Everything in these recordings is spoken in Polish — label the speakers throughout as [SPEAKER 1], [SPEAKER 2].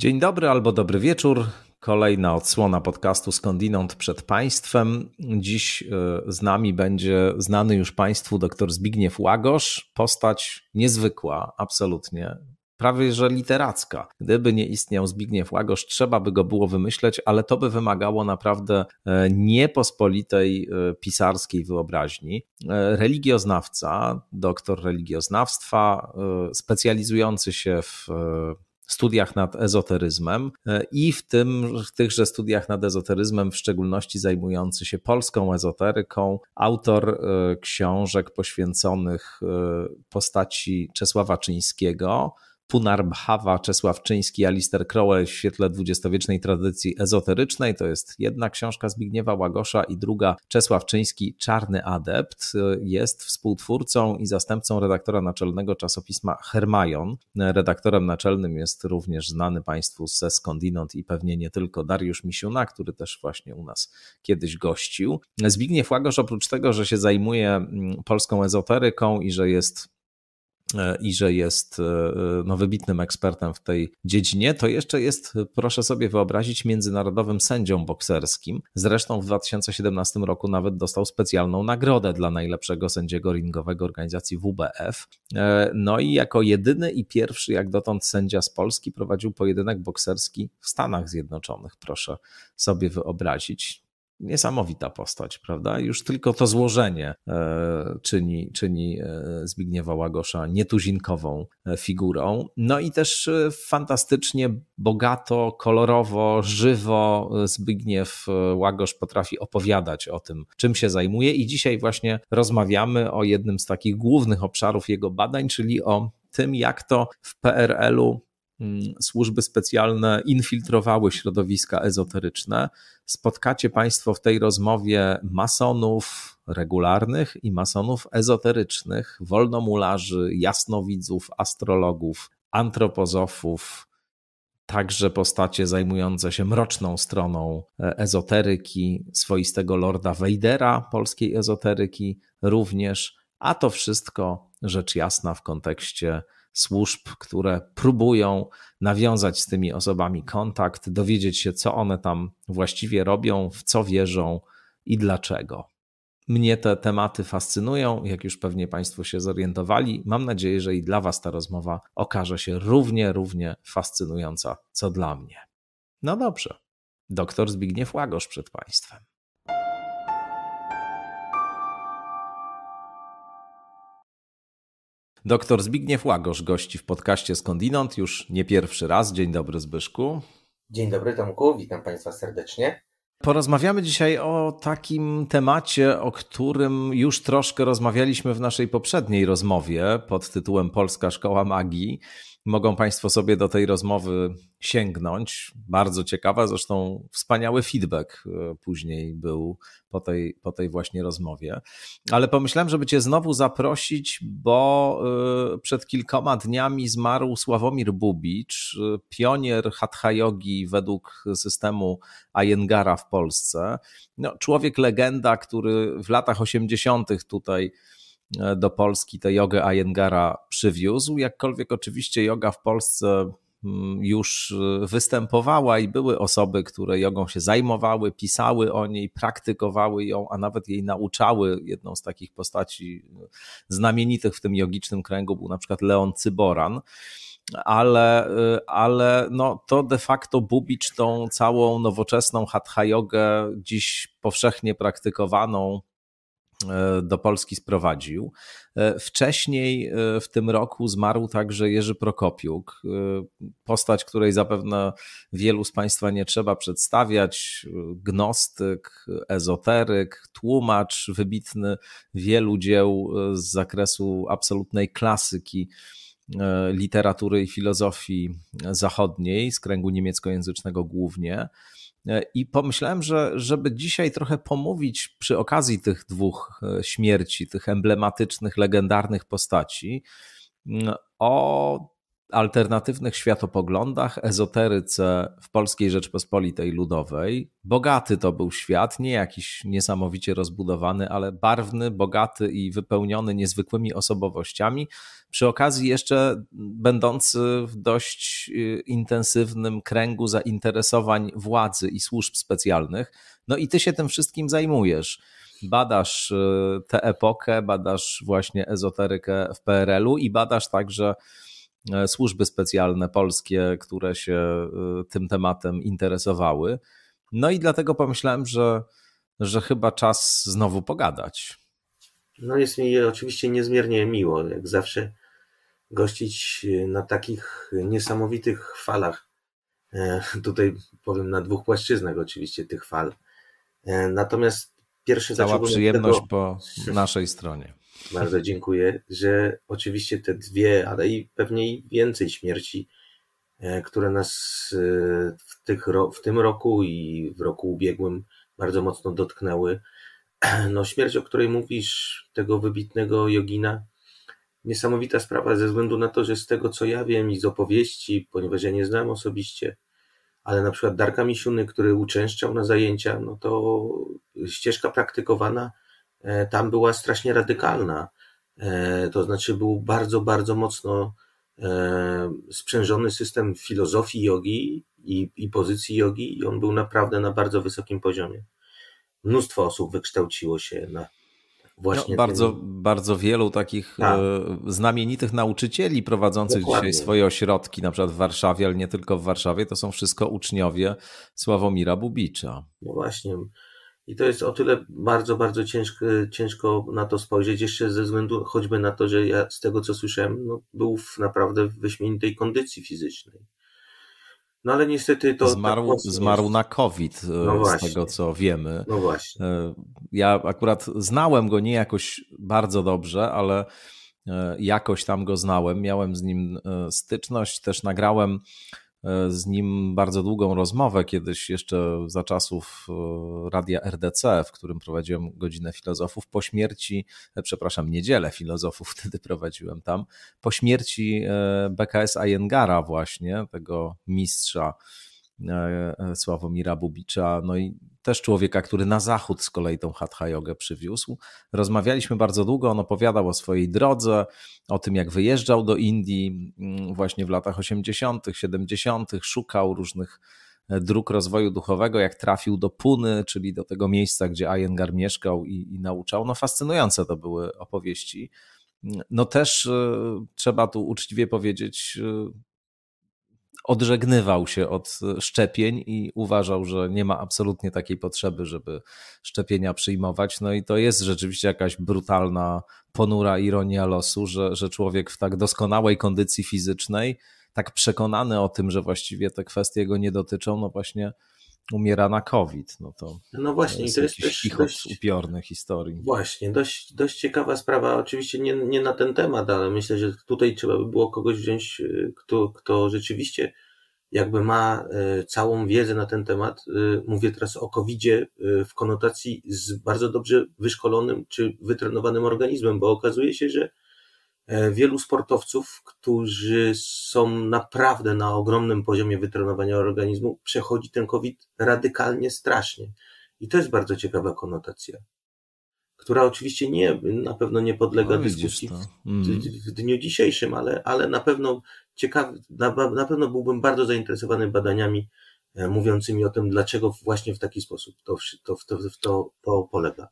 [SPEAKER 1] Dzień dobry albo dobry wieczór. Kolejna odsłona podcastu Skądinąd przed Państwem. Dziś e, z nami będzie znany już Państwu dr Zbigniew Łagosz. Postać niezwykła, absolutnie. Prawie że literacka. Gdyby nie istniał Zbigniew Łagosz, trzeba by go było wymyśleć, ale to by wymagało naprawdę e, niepospolitej e, pisarskiej wyobraźni. Religioznawca, doktor religioznawstwa, specjalizujący się w studiach nad ezoteryzmem e, i w, tym, w tychże studiach nad ezoteryzmem, w szczególności zajmujący się polską ezoteryką, autor e, książek poświęconych e, postaci Czesława Czyńskiego, Czesław Czesławczyński, Alister Crowell w świetle dwudziestowiecznej tradycji ezoterycznej. To jest jedna książka Zbigniewa Łagosza i druga Czesławczyński Czarny Adept. Jest współtwórcą i zastępcą redaktora naczelnego czasopisma Hermajon. Redaktorem naczelnym jest również znany Państwu ze skądinąd i pewnie nie tylko Dariusz Misiuna, który też właśnie u nas kiedyś gościł. Zbigniew Łagosz oprócz tego, że się zajmuje mm, polską ezoteryką i że jest E, i że jest e, no, wybitnym ekspertem w tej dziedzinie, to jeszcze jest, proszę sobie wyobrazić, międzynarodowym sędzią bokserskim. Zresztą w 2017 roku nawet dostał specjalną nagrodę dla najlepszego sędziego ringowego organizacji WBF. E, no i jako jedyny i pierwszy jak dotąd sędzia z Polski prowadził pojedynek bokserski w Stanach Zjednoczonych, proszę sobie wyobrazić niesamowita postać, prawda? Już tylko to złożenie e, czyni, czyni e, Zbigniewa Łagosza nietuzinkową e, figurą. No i też fantastycznie, bogato, kolorowo, żywo Zbigniew Łagosz potrafi opowiadać o tym, czym się zajmuje i dzisiaj właśnie rozmawiamy o jednym z takich głównych obszarów jego badań, czyli o tym, jak to w PRL-u Mm, służby specjalne infiltrowały środowiska ezoteryczne. Spotkacie Państwo w tej rozmowie masonów regularnych i masonów ezoterycznych, wolnomularzy, jasnowidzów, astrologów, antropozofów, także postacie zajmujące się mroczną stroną e, ezoteryki, swoistego lorda Weidera polskiej ezoteryki również, a to wszystko rzecz jasna w kontekście służb, które próbują nawiązać z tymi osobami kontakt, dowiedzieć się, co one tam właściwie robią, w co wierzą i dlaczego. Mnie te tematy fascynują, jak już pewnie Państwo się zorientowali. Mam nadzieję, że i dla Was ta rozmowa okaże się równie, równie fascynująca, co dla mnie. No dobrze, doktor Zbigniew Łagosz przed Państwem. Doktor Zbigniew Łagosz gości w podcaście Skądinąd już nie pierwszy raz. Dzień dobry Zbyszku.
[SPEAKER 2] Dzień dobry Tomku, witam Państwa serdecznie.
[SPEAKER 1] Porozmawiamy dzisiaj o takim temacie, o którym już troszkę rozmawialiśmy w naszej poprzedniej rozmowie pod tytułem Polska Szkoła Magii mogą Państwo sobie do tej rozmowy sięgnąć. Bardzo ciekawa, zresztą wspaniały feedback e, później był po tej, po tej właśnie rozmowie. Ale pomyślałem, żeby Cię znowu zaprosić, bo e, przed kilkoma dniami zmarł Sławomir Bubicz, e, pionier hatha jogi według systemu Ayengara w Polsce. No, człowiek legenda, który w latach 80. tutaj E, do Polski tę jogę Ayengara przywiózł, jakkolwiek oczywiście joga w Polsce mm, już e, występowała i były osoby, które jogą się zajmowały, pisały o niej, praktykowały ją, a nawet jej nauczały. Jedną z takich postaci e, znamienitych w tym jogicznym kręgu był na przykład Leon Cyboran ale, ale no, to de facto Bubicz tą całą nowoczesną hatha jogę, dziś powszechnie praktykowaną E, do Polski sprowadził. E, wcześniej e, w tym roku zmarł także Jerzy Prokopiuk, postać, której zapewne wielu z Państwa nie trzeba przedstawiać. Gnostyk, ezoteryk, tłumacz, wybitny wielu dzieł z zakresu absolutnej klasyki literatury i filozofii zachodniej, z kręgu niemieckojęzycznego głównie. E, I pomyślałem, że żeby dzisiaj trochę pomówić przy okazji tych dwóch e, śmierci, tych emblematycznych, legendarnych postaci, mm, o alternatywnych światopoglądach, ezoteryce w Polskiej Rzeczpospolitej Ludowej. Bogaty to był świat, nie jakiś niesamowicie rozbudowany, ale barwny, bogaty i wypełniony niezwykłymi osobowościami. Przy okazji jeszcze będący w dość y, intensywnym kręgu zainteresowań władzy i służb specjalnych. No i ty się tym wszystkim zajmujesz badasz y, tę epokę, badasz właśnie ezoterykę w PRL-u i badasz także E, służby specjalne polskie, które się e, tym tematem interesowały. No i dlatego pomyślałem, że, że chyba czas znowu pogadać.
[SPEAKER 2] No jest mi oczywiście niezmiernie miło, jak zawsze, gościć na takich niesamowitych falach. E, tutaj powiem na dwóch płaszczyznach oczywiście tych fal. Natomiast pierwszy Cała przyjemność tego... po
[SPEAKER 1] naszej stronie bardzo mhm.
[SPEAKER 2] dziękuję, że oczywiście te dwie, ale i pewnie i więcej śmierci, e, które nas e, w, tych, w tym roku i w roku ubiegłym bardzo mocno dotknęły. No, śmierć, o której mówisz, tego wybitnego jogina, niesamowita sprawa ze względu na to, że z tego co ja wiem i z opowieści, ponieważ ja nie znam osobiście, ale na przykład Darka Misiuny, który uczęszczał na zajęcia, no to ścieżka praktykowana E, tam była strasznie radykalna. E, to znaczy, był bardzo, bardzo mocno e, sprzężony system filozofii jogi i, i pozycji jogi, i on był naprawdę na bardzo wysokim poziomie. Mnóstwo osób wykształciło się na, no, bardzo, ten...
[SPEAKER 1] bardzo wielu takich tak. znamienitych nauczycieli prowadzących Dokładnie. dzisiaj swoje ośrodki, na przykład w Warszawie, ale nie tylko w Warszawie, to są wszystko uczniowie Sławomira Bubicza.
[SPEAKER 2] No właśnie, i to jest o tyle bardzo, bardzo ciężko, ciężko na to spojrzeć, jeszcze ze względu choćby na to, że ja z tego co słyszałem, no, był w naprawdę wyśmienitej kondycji fizycznej. No ale niestety to. Tak zmarł, tak zmarł
[SPEAKER 1] na COVID, e, no z właśnie. tego co wiemy. No właśnie. E, ja akurat znałem go nie jakoś bardzo dobrze, ale e, jakoś tam go znałem. Miałem z nim styczność, też nagrałem E, z nim bardzo długą rozmowę kiedyś jeszcze za czasów e, radia RDC, w którym prowadziłem godzinę filozofów. Po śmierci, e, przepraszam, niedzielę filozofów wtedy prowadziłem tam. Po śmierci BKS Ayengara właśnie, tego mistrza E, e, Sławomira Bubicza, no i też człowieka, który na zachód z kolei tą Hatha jogę przywiózł. Rozmawialiśmy bardzo długo, on opowiadał o swojej drodze, o tym jak wyjeżdżał do Indii mm, właśnie w latach 80., 70., szukał różnych e, dróg rozwoju duchowego, jak trafił do Puny, czyli do tego miejsca, gdzie Iyengar mieszkał i, i nauczał. No fascynujące to były opowieści. No też trzeba tu uczciwie powiedzieć, odżegnywał się od szczepień i uważał, że nie ma absolutnie takiej potrzeby, żeby szczepienia przyjmować. No i to jest rzeczywiście jakaś brutalna, ponura ironia losu, że, że człowiek w tak doskonałej kondycji fizycznej, tak przekonany o tym, że właściwie te kwestie go nie dotyczą, no właśnie umiera na COVID. No, to no właśnie, jest to jest też dość upiorny historii.
[SPEAKER 2] Właśnie, dość, dość ciekawa sprawa. Oczywiście nie, nie na ten temat, ale myślę, że tutaj trzeba by było kogoś wziąć, y, kto, kto rzeczywiście jakby ma y, całą wiedzę na ten temat. Y, mówię teraz o covid w konotacji z bardzo dobrze wyszkolonym czy wytrenowanym organizmem, bo okazuje się, że E, wielu sportowców, którzy są naprawdę na ogromnym poziomie wytrenowania organizmu, przechodzi ten COVID radykalnie strasznie. I to jest bardzo ciekawa konotacja, która oczywiście nie, na pewno nie podlega no, dyskusji w, mhm. w, dniu dzisiejszym, ale, ale na pewno ciekawy, na, na pewno byłbym bardzo zainteresowany badaniami e, mówiącymi o tym, dlaczego właśnie w taki sposób to, to, to, to, to polega.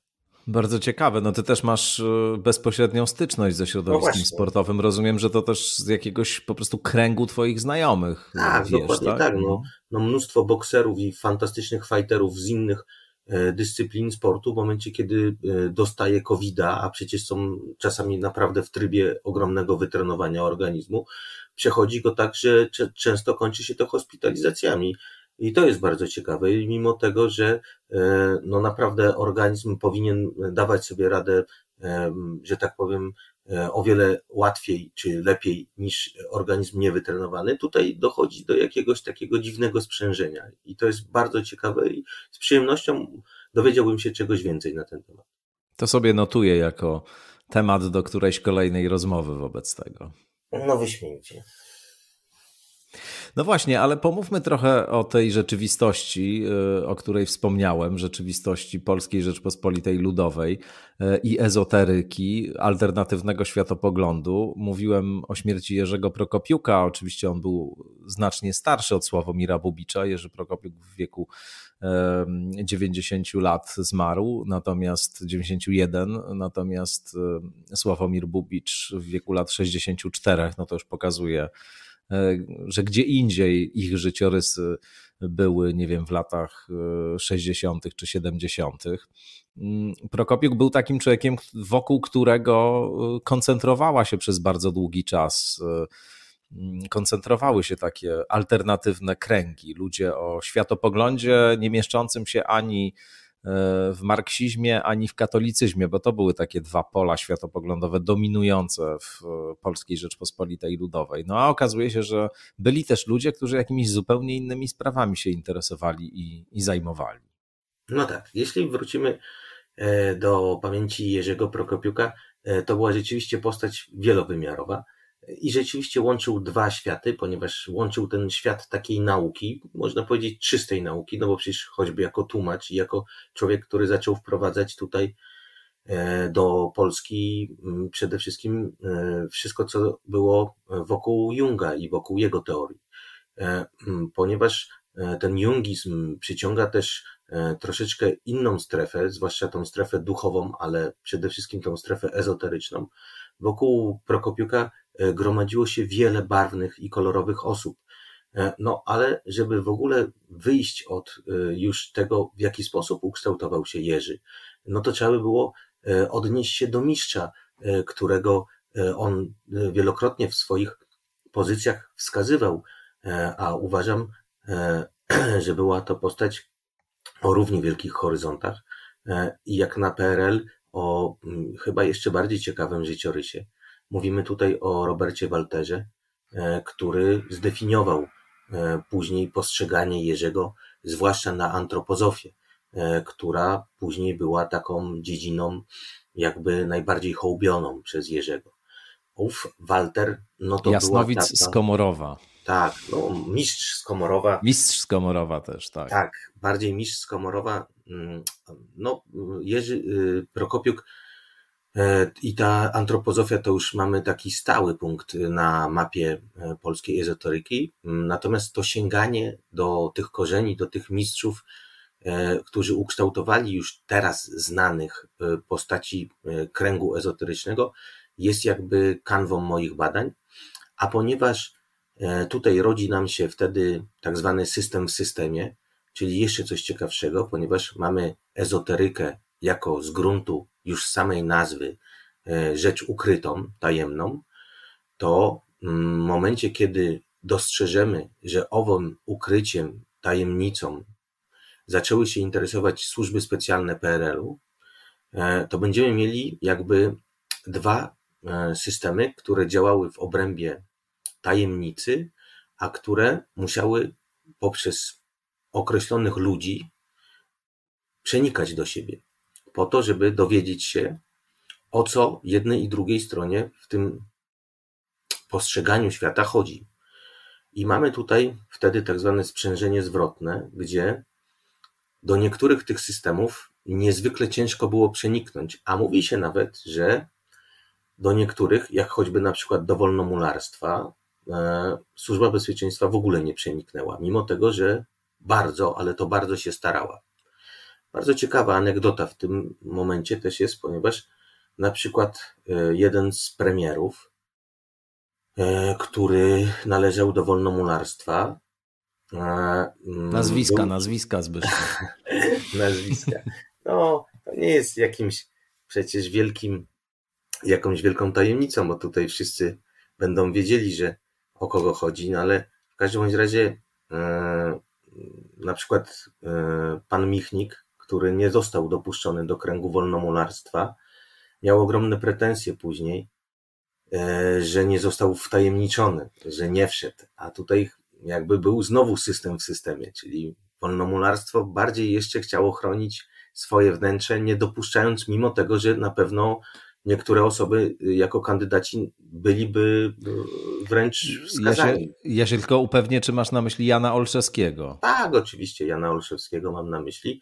[SPEAKER 1] Bardzo ciekawe. No ty też masz y, bezpośrednią styczność ze no środowiskiem no sportowym. Rozumiem, że to też z jakiegoś po prostu kręgu twoich znajomych. Y, tak, wiesz, dokładnie tak. tak no. no,
[SPEAKER 2] no mnóstwo bokserów i fantastycznych fighterów z innych e, dyscyplin sportu w momencie, kiedy e, dostaje COVID-a, a przecież są czasami naprawdę w trybie ogromnego wytrenowania organizmu, przechodzi go tak, że często kończy się to hospitalizacjami. I to jest bardzo ciekawe, I mimo tego, że e, no naprawdę organizm powinien dawać sobie radę, e, że tak powiem, e, o wiele łatwiej czy lepiej niż organizm niewytrenowany, tutaj dochodzi do jakiegoś takiego dziwnego sprzężenia. I to jest bardzo ciekawe i z przyjemnością dowiedziałbym się czegoś więcej na ten temat.
[SPEAKER 1] To sobie notuję jako temat do którejś kolejnej rozmowy wobec tego.
[SPEAKER 2] No wyśmienicie.
[SPEAKER 1] No właśnie, ale pomówmy trochę o tej rzeczywistości, y, o której wspomniałem, rzeczywistości Polskiej Rzeczpospolitej Ludowej y, i ezoteryki, alternatywnego światopoglądu. Mówiłem o śmierci Jerzego Prokopiuka, oczywiście on był znacznie starszy od Sławomira Bubicza. Jerzy Prokopiuk w wieku 90 y, lat zmarł, natomiast 91, natomiast Sławomir Bubicz w wieku lat 64, no to już pokazuje E, że gdzie indziej ich życiorysy były, nie wiem, w latach 60. E, czy 70. Mm, Prokopiuk był takim człowiekiem, wokół którego e, koncentrowała się przez bardzo długi czas mm, koncentrowały się takie alternatywne kręgi, ludzie o światopoglądzie nie mieszczącym się ani E, w marksizmie, ani w katolicyzmie, bo to były takie dwa pola światopoglądowe dominujące w e, Polskiej Rzeczpospolitej Ludowej. No a okazuje się, że byli też ludzie, którzy jakimiś zupełnie innymi sprawami się interesowali i, i zajmowali.
[SPEAKER 2] No tak, jeśli wrócimy e, do pamięci Jerzego Prokopiuka, to była rzeczywiście postać wielowymiarowa i rzeczywiście łączył dwa światy, ponieważ łączył ten świat takiej nauki, można powiedzieć czystej nauki, no bo przecież choćby jako tłumacz i jako człowiek, który zaczął wprowadzać tutaj e, do Polski mm, przede wszystkim e, wszystko, co było wokół Junga i wokół jego teorii. E, mm, ponieważ ten jungizm przyciąga też troszeczkę inną strefę, zwłaszcza tą strefę duchową, ale przede wszystkim tą strefę ezoteryczną. Wokół Prokopiuka E, gromadziło się wiele barwnych i kolorowych osób. E, no, ale żeby w ogóle wyjść od e, już tego, w jaki sposób ukształtował się Jerzy, no to trzeba by było odnieść się do mistrza, którego on wielokrotnie w swoich pozycjach wskazywał, a uważam, że była to postać o równie wielkich horyzontach i jak na PRL o chyba jeszcze bardziej ciekawym życiorysie. Mówimy tutaj o Robercie Walterze, e, który zdefiniował e, później postrzeganie Jerzego, zwłaszcza na antropozofię, e, która później była taką dziedziną jakby najbardziej hołbioną przez Jerzego. Uf, Walter, no to Jasnowic była taka, Tak, no mistrz Skomorowa.
[SPEAKER 1] Mistrz Skomorowa też,
[SPEAKER 2] tak. Tak, bardziej mistrz Skomorowa. Mm, no Jerzy y, Prokopiuk E, I ta antropozofia to już mamy taki stały punkt na mapie e, polskiej ezoteryki. Mm, natomiast to sięganie do tych korzeni, do tych mistrzów, e, którzy ukształtowali już teraz znanych postaci kręgu ezoterycznego, jest jakby kanwą moich badań. A ponieważ tutaj rodzi nam się wtedy tak zwany system w systemie, czyli jeszcze coś ciekawszego, ponieważ mamy ezoterykę jako z gruntu już samej nazwy e, rzecz ukrytą, tajemną, to mm, w momencie, kiedy dostrzeżemy, że owym ukryciem, tajemnicą zaczęły się interesować służby specjalne PRL-u, e, to będziemy mieli jakby dwa e, systemy, które działały w obrębie tajemnicy, a które musiały poprzez określonych ludzi przenikać do siebie po to, żeby dowiedzieć się, o co jednej i drugiej stronie w tym postrzeganiu świata chodzi. I mamy tutaj wtedy tak zwane sprzężenie zwrotne, gdzie do niektórych tych systemów niezwykle ciężko było przeniknąć, a mówi się nawet, że do niektórych, jak choćby na przykład do wolnomularstwa, e, Służba Bezpieczeństwa w ogóle nie przeniknęła, mimo tego, że bardzo, ale to bardzo się starała. Bardzo ciekawa anegdota w tym momencie też jest, ponieważ na przykład e, jeden z premierów, e, który należał do wolnomularstwa. Mm, nazwiska, był... nazwiska zbyt nazwiska. No, to nie jest jakimś przecież wielkim, jakąś wielką tajemnicą, bo tutaj wszyscy będą wiedzieli, że o kogo chodzi, no ale w każdym razie e, na przykład pan Michnik, który nie został dopuszczony do kręgu wolnomularstwa, miał ogromne pretensje później, e, że nie został wtajemniczony, że nie wszedł. A tutaj jakby był znowu system w systemie, czyli wolnomularstwo bardziej jeszcze chciało chronić swoje wnętrze, nie dopuszczając mimo tego, że na pewno niektóre osoby jako kandydaci byliby e, wręcz skazani. Ja się,
[SPEAKER 1] ja się tylko upewnię, czy masz na myśli Jana Olszewskiego.
[SPEAKER 2] Tak, oczywiście Jana Olszewskiego mam na myśli.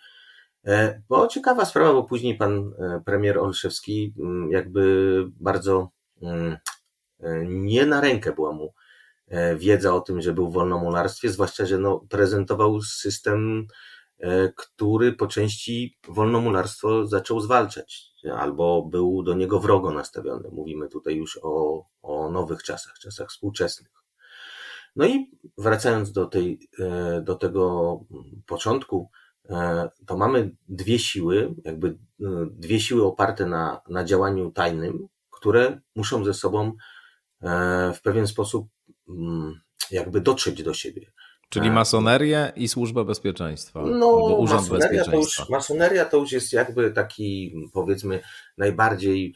[SPEAKER 2] E, bo ciekawa sprawa, bo później pan e, premier Olszewski mm, jakby bardzo mm, e, nie na rękę była mu wiedza o tym, że był w wolnomularstwie, zwłaszcza, że no, prezentował system, który po części wolnomularstwo zaczął zwalczać, albo był do niego wrogo nastawiony. Mówimy tutaj już o, o nowych czasach, czasach współczesnych. No i wracając do, tej, do tego początku, E, to mamy dwie siły, jakby e, dwie siły oparte na, na działaniu tajnym, które muszą ze sobą e, w pewien sposób mm, jakby dotrzeć do siebie. Czyli masonerię i służbę
[SPEAKER 1] bezpieczeństwa.
[SPEAKER 2] No, albo urząd masoneria, bezpieczeństwa. To już, masoneria to już jest jakby taki, powiedzmy, najbardziej,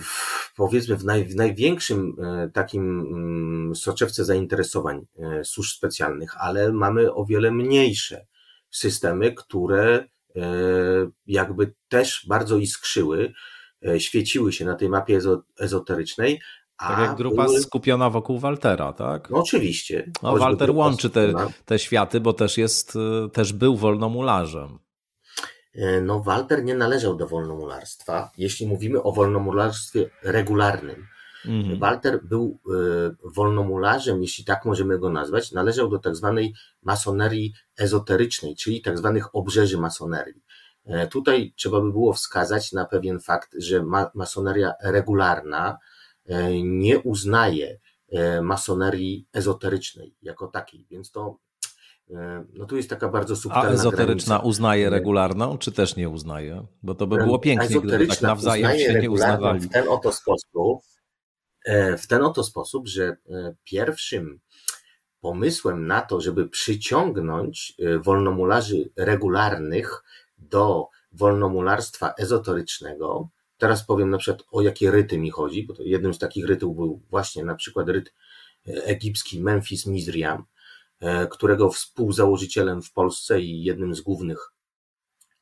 [SPEAKER 2] w, powiedzmy, w, naj, w największym takim mm, soczewce zainteresowań służb specjalnych, ale mamy o wiele mniejsze systemy, które e, jakby też bardzo iskrzyły, e, świeciły się na tej mapie ezoterycznej. Tak jak grupa były... skupiona wokół Waltera, tak? No, oczywiście. No, Walter łączy te,
[SPEAKER 1] te światy, bo też jest, e, też był
[SPEAKER 2] wolnomularzem. No, Walter nie należał do wolnomularstwa. Jeśli mówimy o wolnomularstwie regularnym, Mhm. Walter był e, wolnomularzem, jeśli tak możemy go nazwać, należał do tak zwanej masonerii ezoterycznej, czyli tak zwanych obrzeży masonerii. E, tutaj trzeba by było wskazać na pewien fakt, że ma masoneria regularna e, nie uznaje masonerii ezoterycznej jako takiej, więc to no tu jest taka bardzo subtelna A ezoteryczna granica. uznaje
[SPEAKER 1] regularną, czy też nie uznaje? Bo to by było pięknie, gdyby tak nawzajem się nie uznawali. W ten
[SPEAKER 2] oto sposób, E, w ten oto sposób, że e, pierwszym pomysłem na to, żeby przyciągnąć e, wolnomularzy regularnych do wolnomularstwa ezotorycznego, teraz powiem na przykład o jakie ryty mi chodzi, bo jednym z takich rytów był właśnie na przykład ryt egipski Memphis Mizriam, którego współzałożycielem w Polsce i jednym z głównych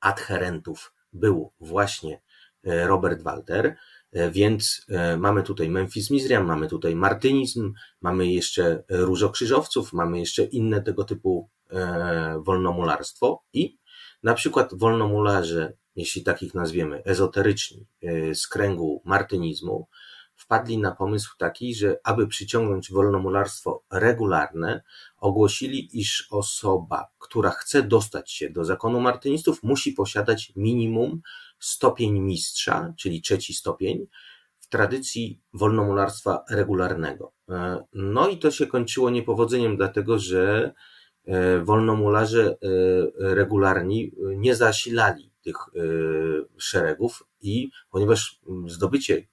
[SPEAKER 2] adherentów był właśnie Robert Walter. E, więc e, mamy tutaj Memphis Mizriam, mamy tutaj Martynizm, mamy jeszcze Różokrzyżowców, mamy jeszcze inne tego typu e, wolnomularstwo i na przykład wolnomularze, jeśli takich nazwiemy, ezoteryczni z kręgu martynizmu, wpadli na pomysł taki, że aby przyciągnąć wolnomularstwo regularne, ogłosili, iż osoba, która chce dostać się do zakonu martynistów, musi posiadać minimum stopień mistrza, czyli trzeci stopień, w tradycji wolnomularstwa regularnego. E, no i to się kończyło niepowodzeniem, dlatego że e, wolnomularze e, regularni nie zasilali tych szeregów i ponieważ zdobycie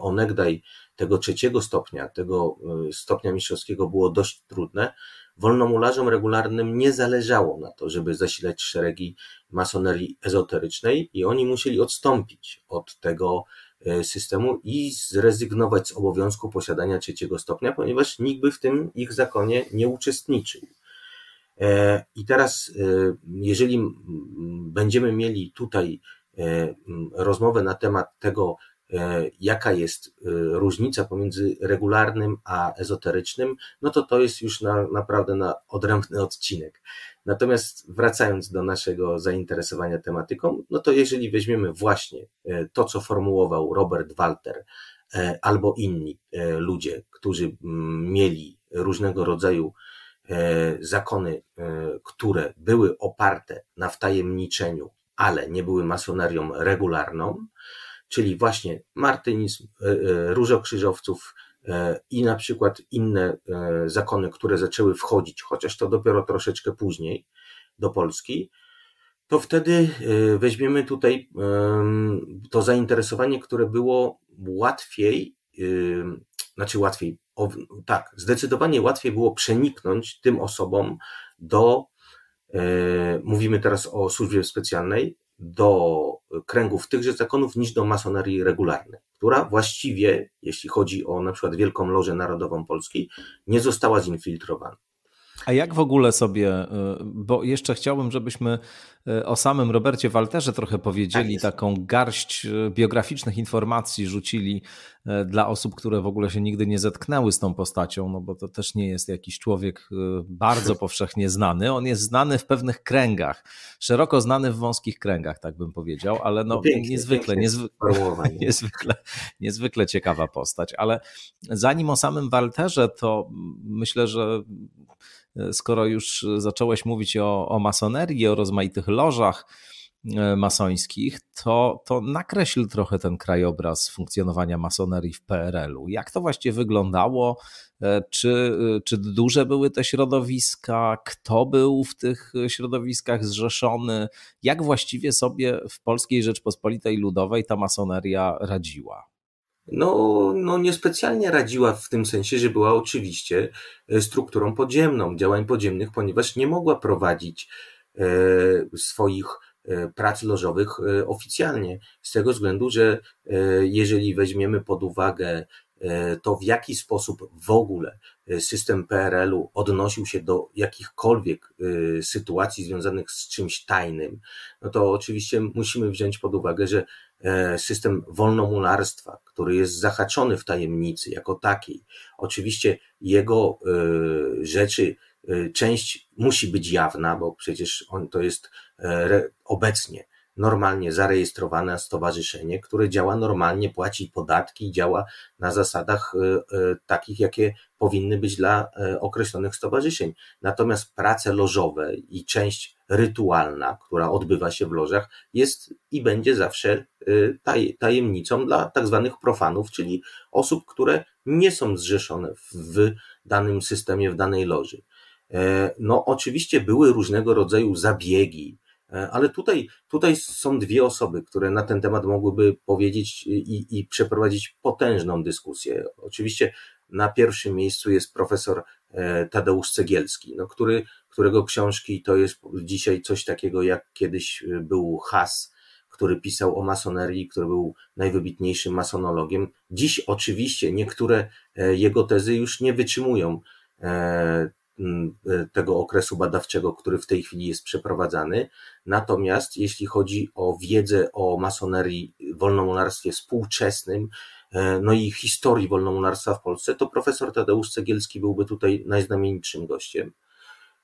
[SPEAKER 2] onegdaj tego trzeciego stopnia, tego stopnia mistrzowskiego było dość trudne, wolnomularzom regularnym nie zależało na to, żeby zasilać szeregi masonerii ezoterycznej i oni musieli odstąpić od tego e, systemu i zrezygnować z obowiązku posiadania trzeciego stopnia, ponieważ nikt by w tym ich zakonie nie uczestniczył. E, I teraz, e, jeżeli będziemy mieli tutaj rozmowę na temat tego, jaka jest różnica pomiędzy regularnym a ezoterycznym, no to to jest już na, naprawdę na odrębny odcinek. Natomiast wracając do naszego zainteresowania tematyką, no to jeżeli weźmiemy właśnie e, to, co formułował Robert Walter e, albo inni e, ludzie, którzy mm, mieli różnego rodzaju zakony, które były oparte na wtajemniczeniu, ale nie były masonarią regularną, czyli właśnie martynizm, różokrzyżowców, E, i na przykład inne e, zakony, które zaczęły wchodzić, chociaż to dopiero troszeczkę później do Polski, to wtedy e, weźmiemy tutaj to zainteresowanie, które było łatwiej, znaczy łatwiej, tak, zdecydowanie łatwiej było przeniknąć tym osobom do, mówimy teraz o służbie specjalnej, do kręgów tychże zakonów niż do masonerii regularnej, która właściwie, jeśli chodzi o na przykład Wielką Lożę Narodową Polski, nie została zinfiltrowana.
[SPEAKER 1] A jak w ogóle sobie, y, bo jeszcze chciałbym, żebyśmy E, o samym Robercie Walterze trochę powiedzieli, tak taką garść e, biograficznych informacji rzucili e, dla osób, które w ogóle się nigdy nie zetknęły z tą postacią, no bo to też nie jest jakiś człowiek bardzo powszechnie znany. On jest znany w pewnych kręgach, szeroko znany w wąskich kręgach, tak bym powiedział, ale no, no pięknie, niezwykle, pięknie niezwykle, niezwykle, niezwykle ciekawa postać. Ale zanim o samym Walterze, to myślę, że skoro już zacząłeś mówić o, o masonerii, o rozmaitych lożach e, masońskich, to, to nakreśl trochę ten krajobraz funkcjonowania masonerii w PRL-u. Jak to właściwie wyglądało? E, czy, e, czy duże były te środowiska? Kto był w tych środowiskach zrzeszony? Jak właściwie sobie w Polskiej Rzeczpospolitej Ludowej ta masoneria radziła?
[SPEAKER 2] No, no niespecjalnie radziła w tym sensie, że była oczywiście strukturą podziemną, działań podziemnych, ponieważ nie mogła prowadzić E, swoich e, prac lożowych e, oficjalnie, z tego względu, że jeżeli weźmiemy pod uwagę to, w jaki sposób w ogóle system PRL-u odnosił się do jakichkolwiek sytuacji związanych z czymś tajnym, no to oczywiście musimy wziąć pod uwagę, że system wolnomularstwa, który jest zahaczony w tajemnicy jako takiej, oczywiście jego rzeczy, Y, część musi być jawna, bo przecież on to jest e, obecnie normalnie zarejestrowane stowarzyszenie, które działa normalnie, płaci podatki, działa na zasadach y, y, takich, jakie powinny być dla e, określonych stowarzyszeń. Natomiast prace lożowe i część rytualna, która odbywa się w lożach, jest i będzie zawsze tajemnicą dla tak zwanych profanów, czyli osób, które nie są zrzeszone w danym systemie, w danej loży. E, no, oczywiście były różnego rodzaju zabiegi, e, ale tutaj, tutaj są dwie osoby, które na ten temat mogłyby powiedzieć i, i przeprowadzić potężną dyskusję. Oczywiście na pierwszym miejscu jest profesor e, Tadeusz Cegielski, no, który, którego książki to jest dzisiaj coś takiego, jak kiedyś był Has, który pisał o masonerii, który był najwybitniejszym masonologiem. Dziś oczywiście niektóre jego tezy już nie wytrzymują Mm, y, tego okresu badawczego, który w tej chwili jest przeprowadzany. Natomiast jeśli chodzi o wiedzę o masonerii w współczesnym, y, no i historii wolnomonarstwa w Polsce, to profesor Tadeusz Cegielski byłby tutaj najznamienitszym gościem.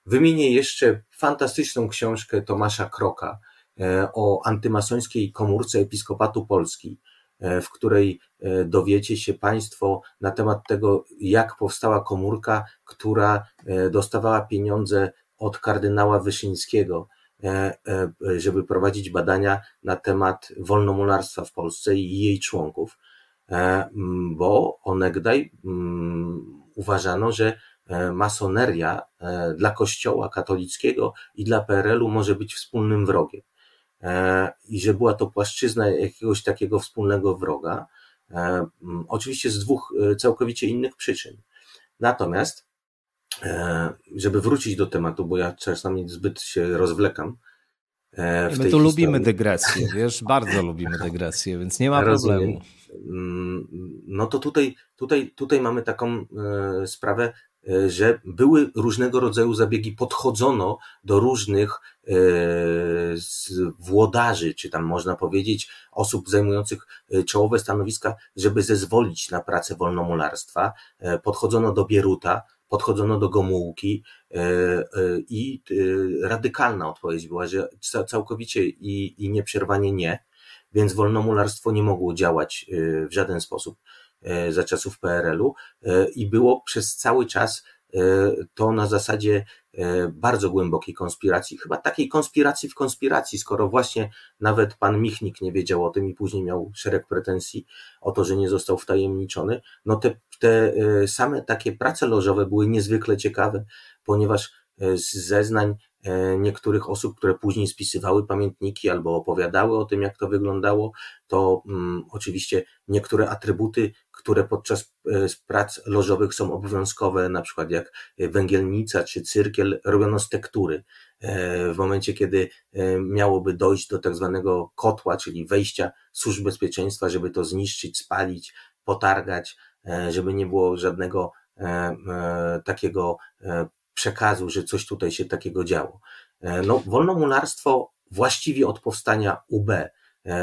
[SPEAKER 2] Wymienię jeszcze fantastyczną książkę Tomasza Kroka y, o antymasońskiej komórce Episkopatu Polski. E, w której e, dowiecie się Państwo na temat tego, jak powstała komórka, która e, dostawała pieniądze od kardynała Wyszyńskiego, żeby prowadzić badania na temat wolnomularstwa w Polsce i jej członków, bo onegdaj uważano, że masoneria dla Kościoła katolickiego i dla PRL-u może być wspólnym wrogiem. E, i że była to płaszczyzna jakiegoś takiego wspólnego wroga. E, oczywiście z dwóch e, całkowicie innych przyczyn. Natomiast, żeby wrócić do tematu, bo ja czasami zbyt się rozwlekam. W My tu historii. lubimy
[SPEAKER 1] dygresję, wiesz, bardzo lubimy dygresję, więc nie ma Rozumiem. problemu.
[SPEAKER 2] Mm, no to tutaj, tutaj, tutaj mamy taką sprawę E, że były różnego rodzaju zabiegi, podchodzono do różnych e, włodarzy, czy tam można powiedzieć osób zajmujących e, czołowe stanowiska, żeby zezwolić na pracę wolnomularstwa. Podchodzono do Bieruta, podchodzono do Gomułki i radykalna odpowiedź była, że całkowicie i, i nieprzerwanie nie, więc wolnomularstwo nie mogło działać w żaden sposób. E, za czasów PRL-u e, i było przez cały czas e, to na zasadzie bardzo głębokiej konspiracji, chyba takiej konspiracji w konspiracji, skoro właśnie nawet pan Michnik nie wiedział o tym i później miał szereg pretensji o to, że nie został wtajemniczony, no te, te same takie prace lożowe były niezwykle ciekawe, ponieważ z zeznań E, niektórych osób, które później spisywały pamiętniki albo opowiadały o tym, jak to wyglądało, to um, oczywiście niektóre atrybuty, które podczas e, prac lożowych są obowiązkowe, na przykład jak węgielnica czy cyrkiel, robiono z tektury. E, w momencie, kiedy miałoby dojść do tak zwanego kotła, czyli wejścia służb bezpieczeństwa, żeby to zniszczyć, spalić, potargać, żeby nie było żadnego takiego przekazu, że coś tutaj się takiego działo. E, no, wolnomularstwo właściwie od powstania UB, e,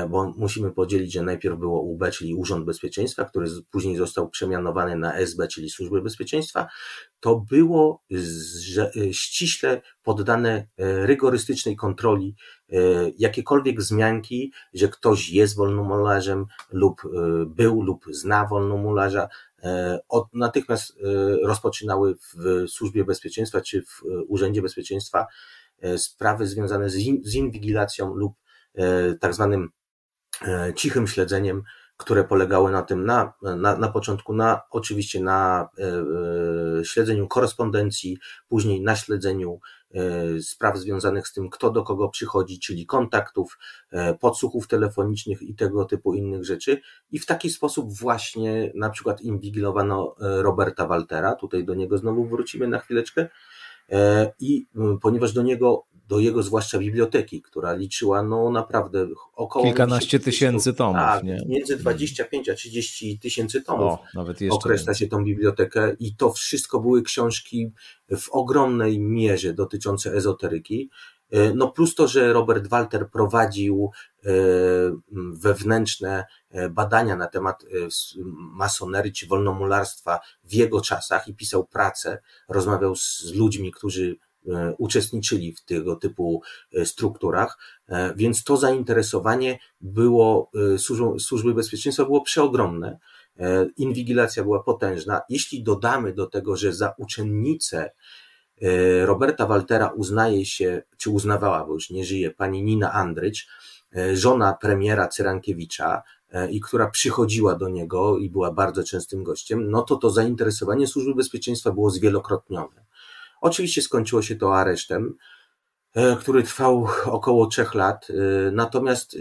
[SPEAKER 2] bo musimy podzielić, że najpierw było UB, czyli Urząd Bezpieczeństwa, który później został przemianowany na SB, czyli Służby Bezpieczeństwa, to było e, ściśle poddane rygorystycznej kontroli jakiekolwiek wzmianki, że ktoś jest wolnomularzem lub był lub zna wolnomularza, E, od, natychmiast e, rozpoczynały w Służbie Bezpieczeństwa czy w e, Urzędzie Bezpieczeństwa sprawy związane z, in, z inwigilacją lub tak zwanym cichym śledzeniem które polegały na tym na, na, na początku na oczywiście na e, e, śledzeniu korespondencji, później na śledzeniu e, spraw związanych z tym, kto do kogo przychodzi, czyli kontaktów, e, podsłuchów telefonicznych i tego typu innych rzeczy. I w taki sposób właśnie na przykład inwigilowano e, Roberta Waltera, tutaj do niego znowu wrócimy na chwileczkę, e, i ponieważ do niego do jego zwłaszcza biblioteki, która liczyła no naprawdę około... Kilkanaście
[SPEAKER 1] tysięcy tomów, a, tak, nie? Między
[SPEAKER 2] 25 mm. a 30 tysięcy tomów o, nawet określa się tą bibliotekę i to wszystko były książki w ogromnej mierze dotyczące ezoteryki. E, no plus to, że Robert Walter prowadził e, wewnętrzne e, badania na temat masonerii czy wolnomularstwa w jego czasach i pisał pracę, rozmawiał z ludźmi, którzy E, uczestniczyli w tego typu e, strukturach, e, więc to zainteresowanie było, służby bezpieczeństwa było przeogromne. Inwigilacja była potężna. Jeśli dodamy do tego, że za uczennicę Roberta Waltera uznaje się, czy uznawała, bo już nie żyje, pani Nina Andrycz, żona premiera Cyrankiewicza, i która przychodziła do niego i była bardzo częstym gościem, no to to zainteresowanie służby bezpieczeństwa było zwielokrotnione. Oczywiście skończyło się to aresztem, e, który trwał około trzech lat. E, natomiast, e,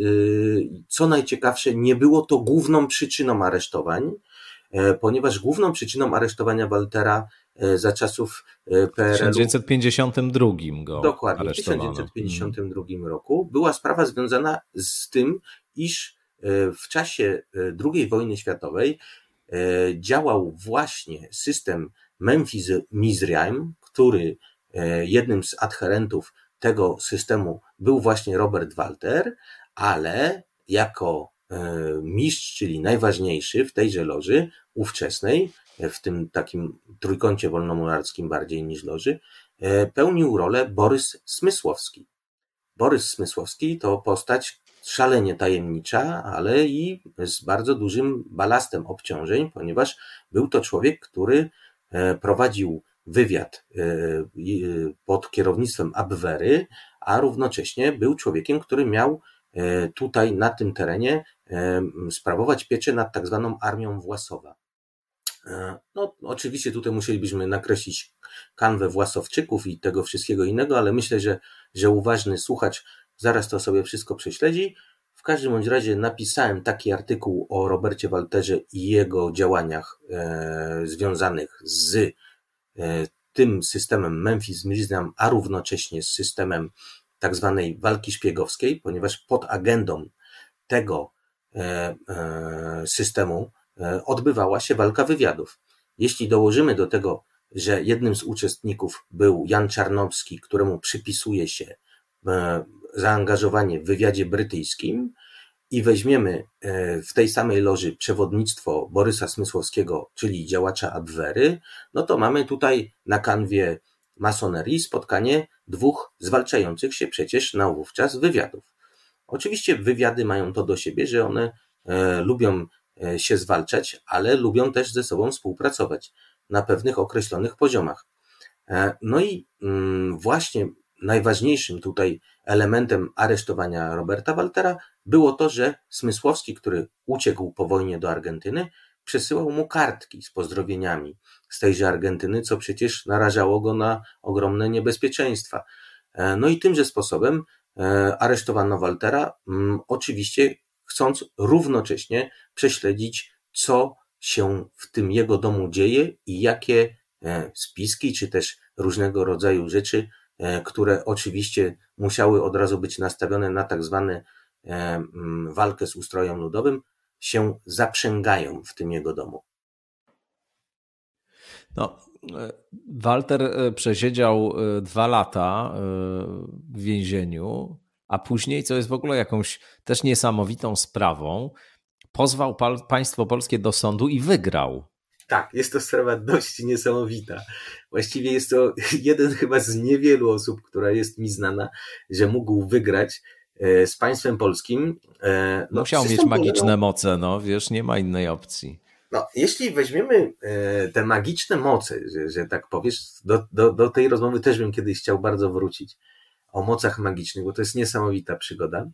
[SPEAKER 2] co najciekawsze, nie było to główną przyczyną aresztowań, ponieważ główną przyczyną aresztowania Waltera za czasów PRL. W
[SPEAKER 1] 1952 go Dokładnie, w 1952
[SPEAKER 2] no. mhm. roku była sprawa związana z tym, iż w czasie II wojny światowej działał właśnie system Memphis Mizraim, który e, jednym z adherentów tego systemu był właśnie Robert Walter, ale jako e, mistrz, czyli najważniejszy w tejże loży ówczesnej, w tym takim trójkącie wolnomurarskim bardziej niż loży, e, pełnił rolę Borys Smysłowski. Borys Smysłowski to postać szalenie tajemnicza, ale i z bardzo dużym balastem obciążeń, ponieważ był to człowiek, który prowadził wywiad e, e, pod kierownictwem Abwery, a równocześnie był człowiekiem, który miał e, tutaj, na tym terenie, sprawować pieczę nad tak zwaną armią Własowa. No, oczywiście tutaj musielibyśmy nakreślić kanwę Własowczyków i tego wszystkiego innego, ale myślę, że, że uważny słuchacz zaraz to sobie wszystko prześledzi. W każdym bądź razie napisałem taki artykuł o Robercie Walterze i jego działaniach e, związanych z E, tym systemem Memphis Miriam, a równocześnie z systemem tak zwanej walki szpiegowskiej, ponieważ pod agendą tego e, e, systemu odbywała się walka wywiadów. Jeśli dołożymy do tego, że jednym z uczestników był Jan Czarnowski, któremu przypisuje się zaangażowanie w wywiadzie brytyjskim, i weźmiemy e, w tej samej loży przewodnictwo Borysa Smysłowskiego, czyli działacza Abwery, no to mamy tutaj na kanwie masonerii spotkanie dwóch zwalczających się przecież na wówczas wywiadów. Oczywiście wywiady mają to do siebie, że one e, lubią e, się zwalczać, ale lubią też ze sobą współpracować na pewnych określonych poziomach. No i mm, właśnie najważniejszym tutaj elementem aresztowania Roberta Waltera było to, że Smysłowski, który uciekł po wojnie do Argentyny, przesyłał mu kartki z pozdrowieniami z tejże Argentyny, co przecież narażało go na ogromne niebezpieczeństwa. E, no i tymże sposobem e, aresztowano Waltera, mm, oczywiście chcąc równocześnie prześledzić, co się w tym jego domu dzieje i jakie e, spiski, czy też różnego rodzaju rzeczy, które oczywiście musiały od razu być nastawione na tak zwany E, walkę z ustrojem ludowym, się zaprzęgają w tym jego domu.
[SPEAKER 1] No, e, Walter e, przesiedział dwa lata w więzieniu, a później, co jest w ogóle jakąś też niesamowitą sprawą, pozwał państwo polskie do sądu i wygrał.
[SPEAKER 2] Tak, jest to sprawa dość niesamowita. Właściwie jest to jeden chyba z niewielu osób, która jest mi znana, że mógł wygrać E, z państwem polskim. E, no, Musiał no, mieć magiczne polegał...
[SPEAKER 1] No. moce, no wiesz, nie ma innej opcji.
[SPEAKER 2] No, jeśli weźmiemy e, te magiczne moce, że, że tak powiesz, do, do, do tej rozmowy też bym kiedyś chciał bardzo wrócić o mocach magicznych, bo to jest niesamowita przygoda.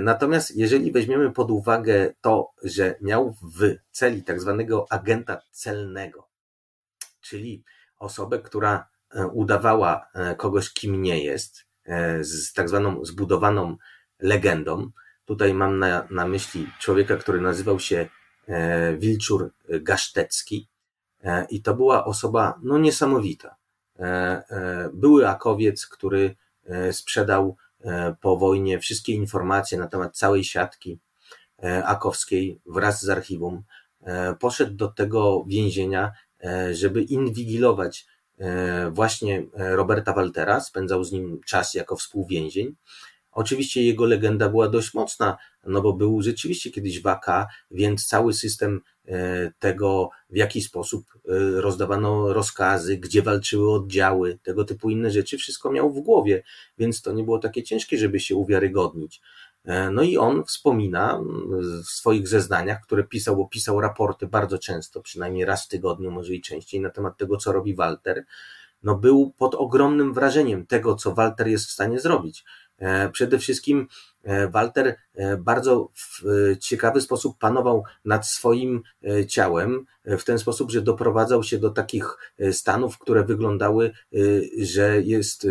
[SPEAKER 2] Natomiast jeżeli weźmiemy pod uwagę to, że miał w celi tak zwanego agenta celnego, czyli osobę, która udawała kogoś, kim nie jest, E, z tak zwaną zbudowaną legendą. Tutaj mam na, na myśli człowieka, który nazywał się e, Wilczur Gasztecki e, i to była osoba no, niesamowita. Były akowiec, który sprzedał po wojnie wszystkie informacje na temat całej siatki akowskiej wraz z archiwum. Poszedł do tego więzienia, żeby inwigilować E, właśnie e, Roberta Waltera, spędzał z nim czas jako współwięzień. Oczywiście jego legenda była dość mocna, no bo był rzeczywiście kiedyś waka, więc cały system e, tego, w jaki sposób rozdawano rozkazy, gdzie walczyły oddziały, tego typu inne rzeczy, wszystko miał w głowie, więc to nie było takie ciężkie, żeby się uwiarygodnić. E, no i on wspomina mm, w swoich zeznaniach, które pisał, bo pisał raporty bardzo często, przynajmniej raz w tygodniu, może i częściej, na temat tego, co robi Walter. No był pod ogromnym wrażeniem tego, co Walter jest w stanie zrobić. E, przede wszystkim e, Walter e, bardzo w ciekawy sposób panował nad swoim ciałem, w ten sposób, że doprowadzał się do takich stanów, które wyglądały, że jest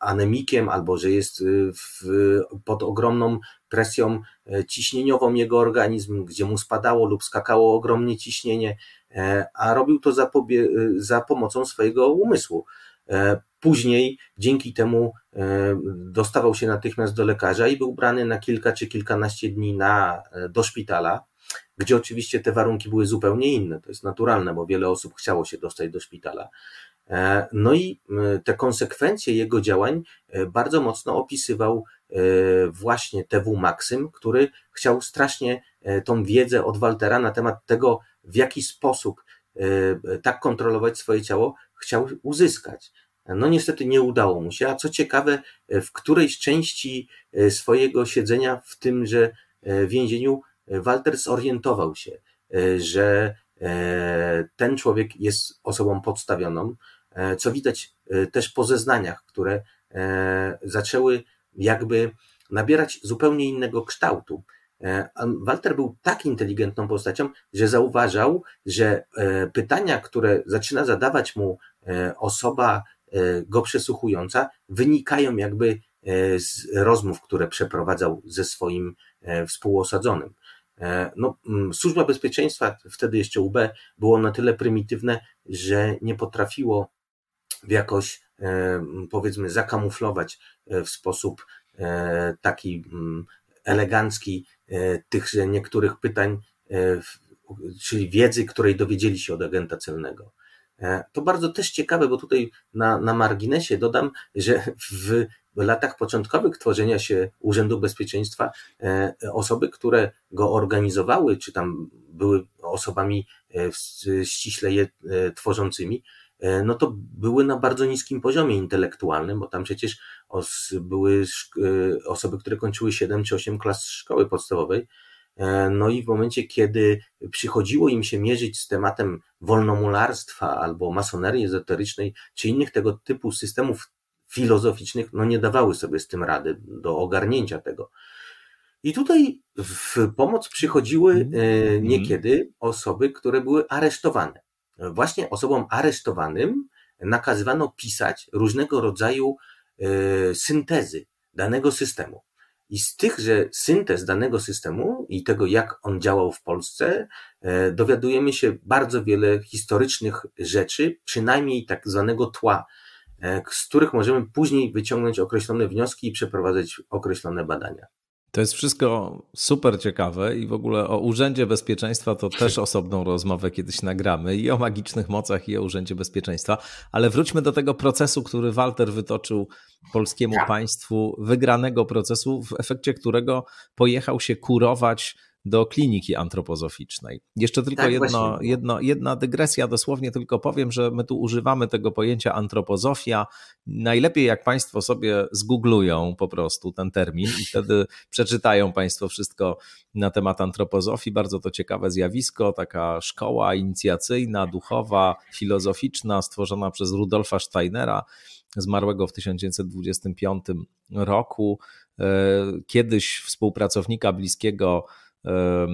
[SPEAKER 2] anemikiem albo że jest w, pod ogromną presją ciśnieniową jego organizm, gdzie mu spadało lub skakało ogromnie ciśnienie, a robił to za, za pomocą swojego umysłu. E, później dzięki temu e, dostawał się natychmiast do lekarza i był brany na kilka czy kilkanaście dni na, e, do szpitala, gdzie oczywiście te warunki były zupełnie inne. To jest naturalne, bo wiele osób chciało się dostać do szpitala. No i te konsekwencje jego działań bardzo mocno opisywał właśnie TW Maksym, który chciał strasznie tą wiedzę od Waltera na temat tego, w jaki sposób tak kontrolować swoje ciało, chciał uzyskać. No niestety nie udało mu się, a co ciekawe, e, w którejś części e, swojego siedzenia w tymże e, więzieniu Walter zorientował się, że ten człowiek jest osobą podstawioną, co widać też po zeznaniach, które zaczęły jakby nabierać zupełnie innego kształtu. Walter był tak inteligentną postacią, że zauważał, że pytania, które zaczyna zadawać mu E, osoba e, go przesłuchująca wynikają jakby e, z rozmów, które przeprowadzał ze swoim współosadzonym. No, Służba Bezpieczeństwa, wtedy jeszcze UB, było na tyle prymitywne, że nie potrafiło jakoś, powiedzmy, zakamuflować w sposób taki elegancki tychże niektórych pytań, czyli wiedzy, której dowiedzieli się od agenta celnego. E, to bardzo też ciekawe, bo tutaj na, na marginesie dodam, że w latach początkowych tworzenia się Urzędu Bezpieczeństwa e, osoby, które go organizowały, czy tam były osobami e, ściśle je tworzącymi, no to były na bardzo niskim poziomie intelektualnym, bo tam przecież os, były osoby, które kończyły 7 czy 8 klas szkoły podstawowej, E, no i w momencie, kiedy przychodziło im się mierzyć z tematem wolnomularstwa albo masonerii ezoterycznej, czy innych tego typu systemów filozoficznych, no nie dawały sobie z tym rady do ogarnięcia tego. I tutaj w pomoc przychodziły e, mhm. Mhm. niekiedy osoby, które były aresztowane. Właśnie osobom aresztowanym nakazywano pisać różnego rodzaju e, syntezy danego systemu. I z tychże syntez danego systemu i tego, jak on działał w Polsce, e, dowiadujemy się bardzo wiele historycznych rzeczy, przynajmniej tak zwanego tła, e, z których możemy później wyciągnąć określone wnioski i przeprowadzać określone badania.
[SPEAKER 1] To jest wszystko super ciekawe i w ogóle o Urzędzie Bezpieczeństwa to też osobną rozmowę kiedyś nagramy i o magicznych mocach i o Urzędzie Bezpieczeństwa, ale wróćmy do tego procesu, który Walter wytoczył polskiemu ja. Tak. państwu, wygranego procesu, w efekcie którego pojechał się kurować do kliniki antropozoficznej. Jeszcze tylko tak, jedno, jedno, jedna dygresja, dosłownie tylko powiem, że my tu używamy tego pojęcia antropozofia. Najlepiej jak Państwo sobie zgooglują po prostu ten termin i wtedy przeczytają Państwo wszystko na temat antropozofii. Bardzo to ciekawe zjawisko, taka szkoła inicjacyjna, duchowa, filozoficzna, stworzona przez Rudolfa Steinera zmarłego w 1925 roku, e, kiedyś współpracownika bliskiego E,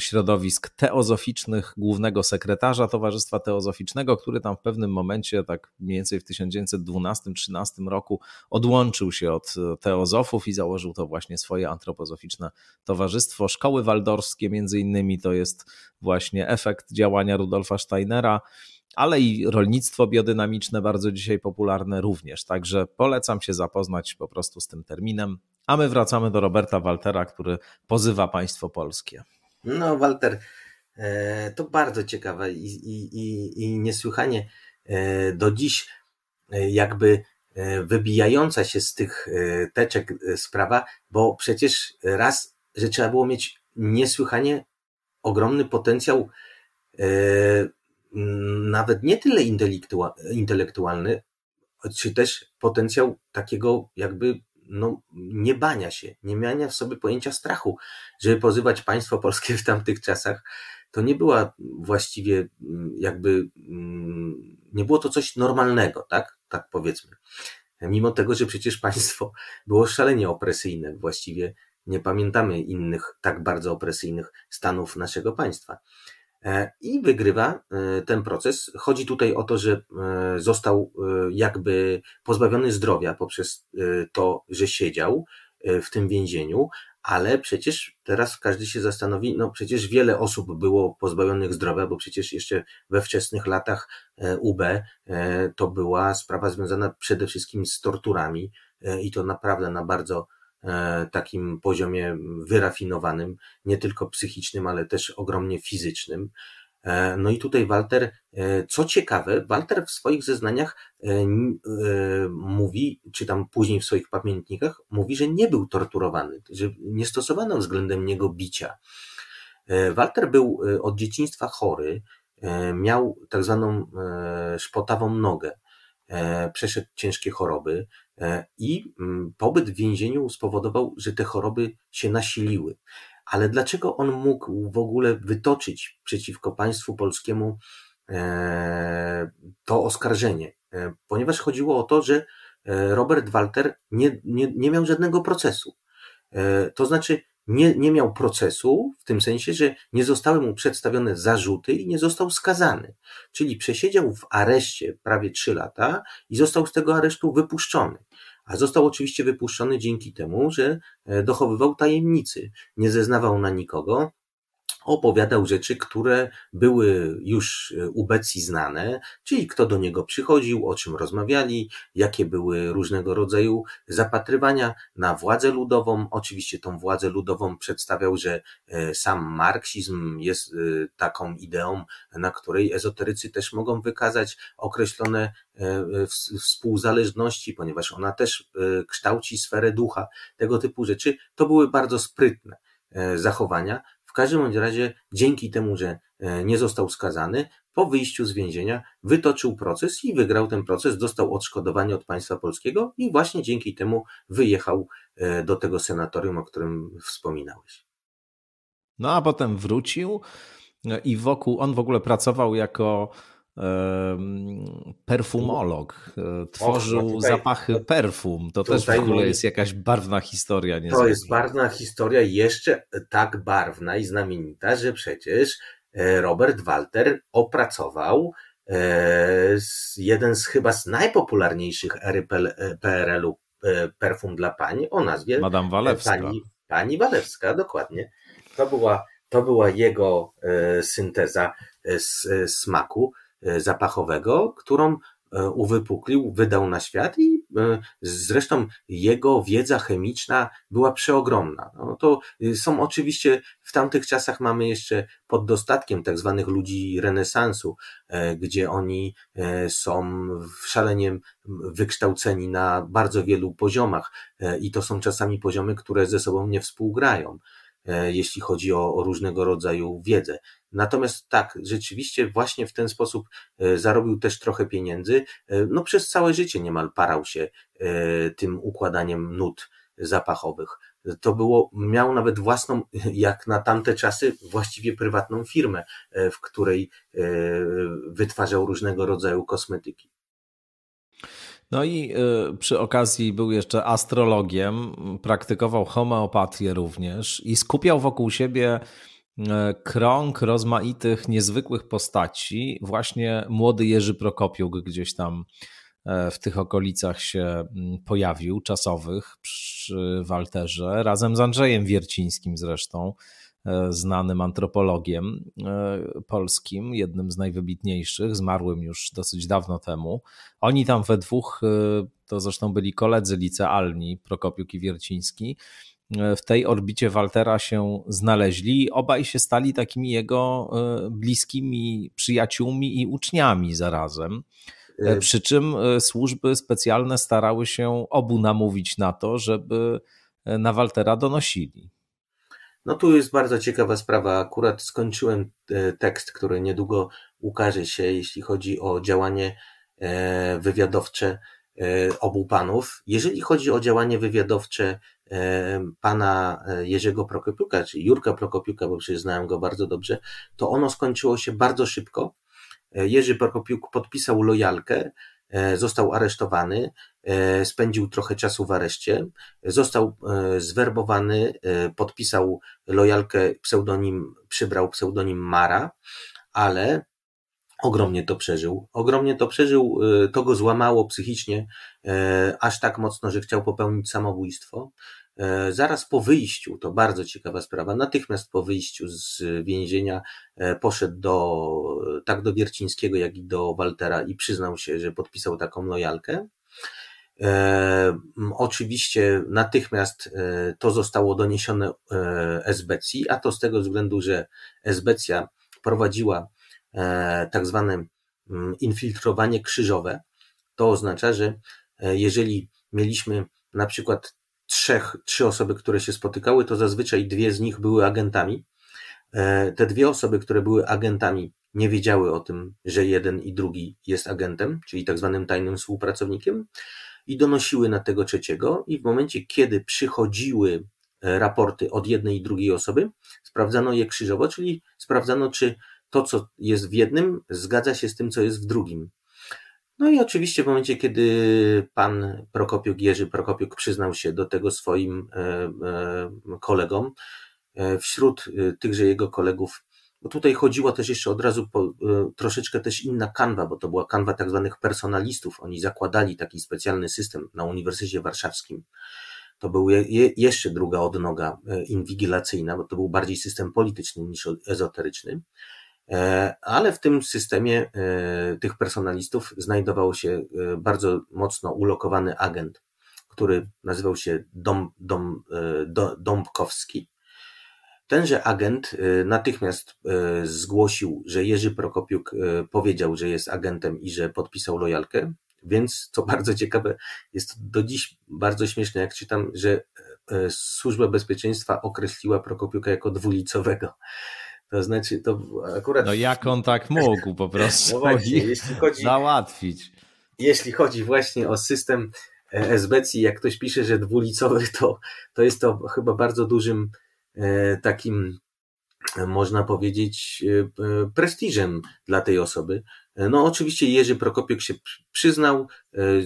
[SPEAKER 1] środowisk teozoficznych głównego sekretarza Towarzystwa Teozoficznego, który tam w pewnym momencie, tak mniej więcej w 1912-13 roku, odłączył się od e, teozofów i założył to właśnie swoje antropozoficzne towarzystwo. Szkoły waldorskie, między innymi, to jest właśnie efekt działania Rudolfa Steinera ale i rolnictwo biodynamiczne, bardzo dzisiaj popularne również. Także polecam się zapoznać po prostu z tym terminem. A my wracamy do Roberta Waltera, który pozywa państwo polskie.
[SPEAKER 2] No, Walter, e, to bardzo ciekawe i, i, i, i niesłychanie e, do dziś e, jakby wybijająca się z tych teczek sprawa, bo przecież raz, że trzeba było mieć niesłychanie ogromny potencjał Mm, nawet nie tyle intelektualny, czy też potencjał takiego jakby no, nie bania się, nie miania w sobie pojęcia strachu, żeby pozywać państwo polskie w tamtych czasach. To nie była właściwie mm, jakby, mm, nie było to coś normalnego, tak? Tak powiedzmy. Mimo tego, że przecież państwo było szalenie opresyjne, właściwie nie pamiętamy innych tak bardzo opresyjnych stanów naszego państwa. E, i wygrywa e, ten proces. Chodzi tutaj o to, że e, został jakby pozbawiony zdrowia poprzez to, że siedział w tym więzieniu, ale przecież teraz każdy się zastanowi, no przecież wiele osób było pozbawionych zdrowia, bo przecież jeszcze we wczesnych latach UB to była sprawa związana przede wszystkim z torturami i to naprawdę na bardzo E, takim poziomie wyrafinowanym, nie tylko psychicznym, ale też ogromnie fizycznym. E, no i tutaj Walter, e, co ciekawe, Walter w swoich zeznaniach mówi, czy tam później w swoich pamiętnikach, mówi, że nie był torturowany, że nie stosowano względem niego bicia. Walter był od dzieciństwa chory, miał tak zwaną szpotawą nogę, przeszedł ciężkie choroby, E, I mm, pobyt w więzieniu spowodował, że te choroby się nasiliły. Ale dlaczego on mógł w ogóle wytoczyć przeciwko państwu polskiemu e, to oskarżenie? E, ponieważ chodziło o to, że Robert Walter nie, nie, nie miał żadnego procesu. To znaczy, nie, nie miał procesu, w tym sensie, że nie zostały mu przedstawione zarzuty i nie został skazany. Czyli przesiedział w areszcie prawie trzy lata i został z tego aresztu wypuszczony. A został oczywiście wypuszczony dzięki temu, że e, dochowywał tajemnicy, nie zeznawał na nikogo, opowiadał rzeczy, które były już e, u Becji znane, czyli kto do niego przychodził, o czym rozmawiali, jakie były różnego rodzaju zapatrywania na władzę ludową. Oczywiście tą władzę ludową przedstawiał, że e, sam marksizm jest e, taką ideą, na której ezoterycy też mogą wykazać określone współzależności, ponieważ ona też kształci sferę ducha, tego typu rzeczy. To były bardzo sprytne zachowania, każdym bądź razie dzięki temu, że e, nie został skazany, po wyjściu z więzienia wytoczył proces i wygrał ten proces, dostał odszkodowanie od państwa polskiego i właśnie dzięki temu wyjechał e, do tego senatorium, o którym wspominałeś.
[SPEAKER 1] No a potem wrócił no i wokół, on w ogóle pracował jako perfumolog, e, tworzył no zapachy perfum. To też w ogóle jest jakaś barwna historia. To jest
[SPEAKER 2] barwna historia, jeszcze tak barwna i znamienita, że przecież e, Robert Walter opracował e, jeden z chyba z najpopularniejszych ery PRL-u perfum dla pani o nazwie Madame Walewska. Pani, pani Walewska, dokładnie. To była, to była jego synteza z smaku. E, zapachowego, którą e, uwypuklił, wydał na świat i e, zresztą jego wiedza chemiczna była przeogromna. No to y, są oczywiście w tamtych czasach mamy jeszcze pod dostatkiem tak zwanych ludzi renesansu, gdzie oni są szalenie wykształceni na bardzo wielu poziomach i to są czasami poziomy, które ze sobą nie współgrają. E, jeśli chodzi o, o różnego rodzaju wiedzę. Natomiast tak, rzeczywiście właśnie w ten sposób e, zarobił też trochę pieniędzy. E, no przez całe życie niemal parał się tym układaniem nut zapachowych. To było, miał nawet własną, jak na tamte czasy, właściwie prywatną firmę, w której wytwarzał różnego rodzaju kosmetyki.
[SPEAKER 1] No i y, przy okazji był jeszcze astrologiem, praktykował homeopatię również i skupiał wokół siebie y, krąg rozmaitych, niezwykłych postaci. Właśnie młody Jerzy Prokopiuk gdzieś tam y, w tych okolicach się mm, pojawił, czasowych, przy Walterze, razem z Andrzejem Wiercińskim zresztą. E, znanym antropologiem e, polskim, jednym z najwybitniejszych, zmarłym już dosyć dawno temu. Oni tam we dwóch, e, to zresztą byli koledzy licealni, Prokopiuk i Wierciński, w tej orbicie Waltera się znaleźli. Obaj się stali takimi jego bliskimi przyjaciółmi i uczniami zarazem. Przy czym służby specjalne starały się obu namówić na to, żeby na Waltera donosili.
[SPEAKER 2] No tu jest bardzo ciekawa sprawa. Akurat skończyłem e, tekst, który niedługo ukaże się, jeśli chodzi o działanie e, wywiadowcze e, obu panów. Jeżeli chodzi o działanie wywiadowcze pana Jerzego Prokopiuka, czy Jurka Prokopiuka, bo przecież znałem go bardzo dobrze, to ono skończyło się bardzo szybko. Jerzy Prokopiuk podpisał lojalkę, został aresztowany. E, spędził trochę czasu w areszcie, został e, zwerbowany, e, podpisał lojalkę, pseudonim, przybrał pseudonim Mara, ale ogromnie to przeżył. Ogromnie to przeżył, to go złamało psychicznie aż tak mocno, że chciał popełnić samobójstwo. Zaraz po wyjściu, to bardzo ciekawa sprawa, natychmiast po wyjściu z więzienia poszedł do, tak do Wiercińskiego, jak i do Waltera i przyznał się, że podpisał taką lojalkę. E, oczywiście natychmiast e, to zostało doniesione e, SBCI, a to z tego względu, że SBCIA prowadziła tak zwane infiltrowanie krzyżowe. To oznacza, że jeżeli mieliśmy na przykład trzech, trzy osoby, które się spotykały, to zazwyczaj dwie z nich były agentami. Te dwie osoby, które były agentami, nie wiedziały o tym, że jeden i drugi jest agentem, czyli tak zwanym tajnym współpracownikiem i donosiły na tego trzeciego, i w momencie, kiedy przychodziły e, raporty od jednej i drugiej osoby, sprawdzano je krzyżowo, czyli sprawdzano, czy to, co jest w jednym, zgadza się z tym, co jest w drugim. No i oczywiście w momencie, kiedy pan Prokopiuk, Jerzy Prokopiuk przyznał się do tego swoim e, e, kolegom, wśród tychże jego kolegów bo tutaj chodziła też jeszcze od razu po, e, troszeczkę też inna kanwa, bo to była kanwa tak zwanych personalistów. Oni zakładali taki specjalny system na Uniwersytecie Warszawskim. To był je, jeszcze druga odnoga e, inwigilacyjna, bo to był bardziej system polityczny niż ezoteryczny. E, ale w tym systemie tych personalistów znajdował się bardzo mocno ulokowany agent, który nazywał się Dom, Dom, Dom Dąbkowski. Tenże agent y, natychmiast y, zgłosił, że Jerzy Prokopiuk y, powiedział, że jest agentem i że podpisał lojalkę, więc co bardzo ciekawe, jest do dziś bardzo śmieszne, jak czytam, że Służba Bezpieczeństwa określiła Prokopiuka jako dwulicowego. To znaczy, to akurat. No jak on tak mógł po prostu no właśnie, jeśli chodzi, załatwić. Jeśli chodzi właśnie o system e, SBC, jak ktoś pisze, że dwulicowy, to, to jest to chyba bardzo dużym E, takim, e, można powiedzieć, e, prestiżem dla tej osoby. No, oczywiście Jerzy Prokopiuk się przyznał,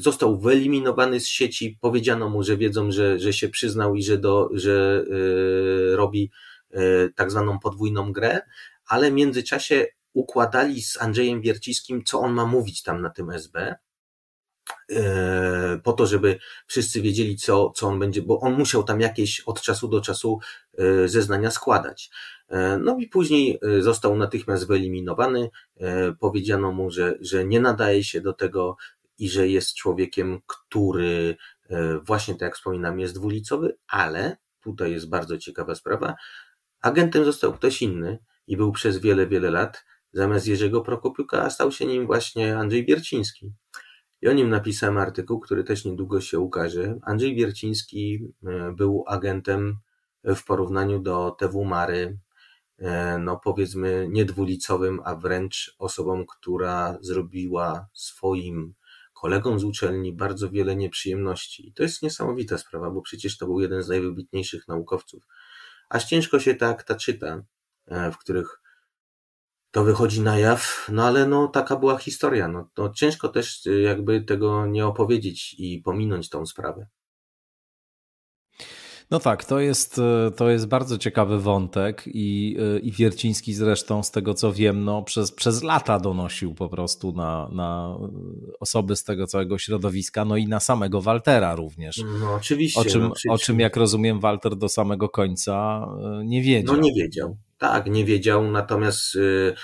[SPEAKER 2] został wyeliminowany z sieci, powiedziano mu, że wiedzą, że, że się przyznał i że, do, że robi tak zwaną podwójną grę, ale w międzyczasie układali z Andrzejem Wierciskim, co on ma mówić tam na tym SB. E, po to, żeby wszyscy wiedzieli, co, co on będzie, bo on musiał tam jakieś od czasu do czasu e, zeznania składać. E, no i później został natychmiast wyeliminowany. Powiedziano mu, że, że nie nadaje się do tego i że jest człowiekiem, który właśnie tak jak wspominam, jest dwulicowy, ale tutaj jest bardzo ciekawa sprawa. Agentem został ktoś inny i był przez wiele, wiele lat. Zamiast Jerzego Prokopiuka stał się nim właśnie Andrzej Bierciński. I o nim napisałem artykuł, który też niedługo się ukaże. Andrzej Wierciński e, był agentem w porównaniu do TW Mary, e, no powiedzmy niedwulicowym, a wręcz osobą, która zrobiła swoim kolegom z uczelni bardzo wiele nieprzyjemności. I to jest niesamowita sprawa, bo przecież to był jeden z najwybitniejszych naukowców. Aż ciężko się tak ta akta czyta, e, w których to wychodzi na jaw, no ale no taka była historia. No, no ciężko też y, jakby tego nie opowiedzieć i pominąć tą sprawę.
[SPEAKER 1] No tak, to jest, y, to jest bardzo ciekawy wątek i, y, i Wierciński zresztą z tego co wiem, no przez, przez lata donosił po prostu na, na osoby z tego całego środowiska, no i na samego Waltera również.
[SPEAKER 2] No oczywiście. O czym, no, oczywiście. O
[SPEAKER 1] czym jak rozumiem Walter do samego końca no, nie wiedział. No nie
[SPEAKER 2] wiedział, tak, nie wiedział, natomiast y,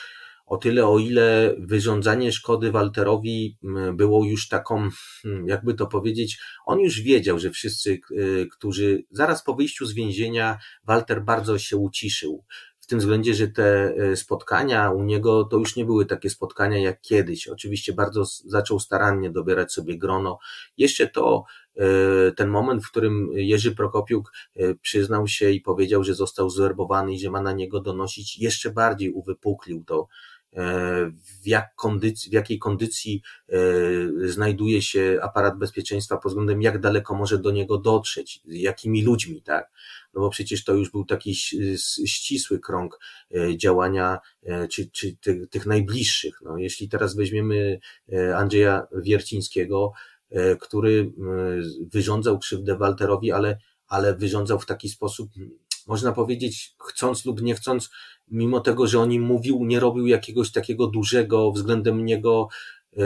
[SPEAKER 2] o tyle, o ile wyrządzanie szkody Walterowi było już taką, hmm, jakby to powiedzieć, on już wiedział, że wszyscy, y, którzy zaraz po wyjściu z więzienia, Walter bardzo się uciszył w tym względzie, że te e, spotkania u niego to już nie były takie spotkania jak kiedyś. Oczywiście bardzo zaczął starannie dobierać sobie grono. Jeszcze to e, ten moment, w którym Jerzy Prokopiuk e, przyznał się i powiedział, że został zwerbowany i że ma na niego donosić, jeszcze bardziej uwypuklił to w, jak kondycji, w jakiej kondycji e, znajduje się aparat bezpieczeństwa pod względem jak daleko może do niego dotrzeć, jakimi ludźmi, tak? No bo przecież to już był taki ścisły krąg e, działania, e, czy, czy tych, tych najbliższych. No, jeśli teraz weźmiemy Andrzeja Wiercińskiego, który wyrządzał krzywdę Walterowi, ale, ale wyrządzał w taki sposób można powiedzieć, chcąc lub nie chcąc, mimo tego, że on im mówił, nie robił jakiegoś takiego dużego względem niego yy,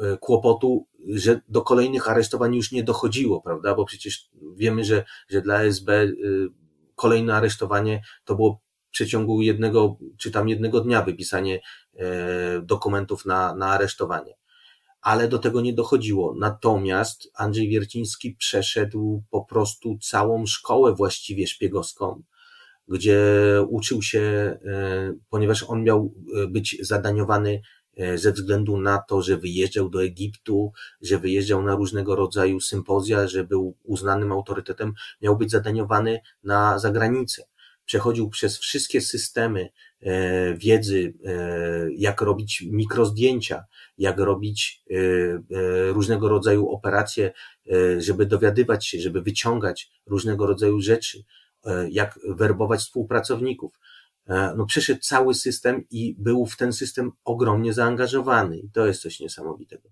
[SPEAKER 2] yy, kłopotu, że do kolejnych aresztowań już nie dochodziło, prawda? Bo przecież wiemy, że, że dla SB yy, kolejne aresztowanie to było w przeciągu jednego, czy tam jednego dnia wypisanie e, dokumentów na, na aresztowanie ale do tego nie dochodziło. Natomiast Andrzej Wierciński przeszedł po prostu całą szkołę właściwie szpiegowską, gdzie uczył się, e, ponieważ on miał e, być zadaniowany e, ze względu na to, że wyjeżdżał do Egiptu, że wyjeżdżał na różnego rodzaju sympozja, że był uznanym autorytetem, miał być zadaniowany na zagranicę przechodził przez wszystkie systemy e, wiedzy, e, jak robić mikrozdjęcia, jak robić e, różnego rodzaju operacje, żeby dowiadywać się, żeby wyciągać różnego rodzaju rzeczy, jak werbować współpracowników. No, przeszedł cały system i był w ten system ogromnie zaangażowany, i to jest coś niesamowitego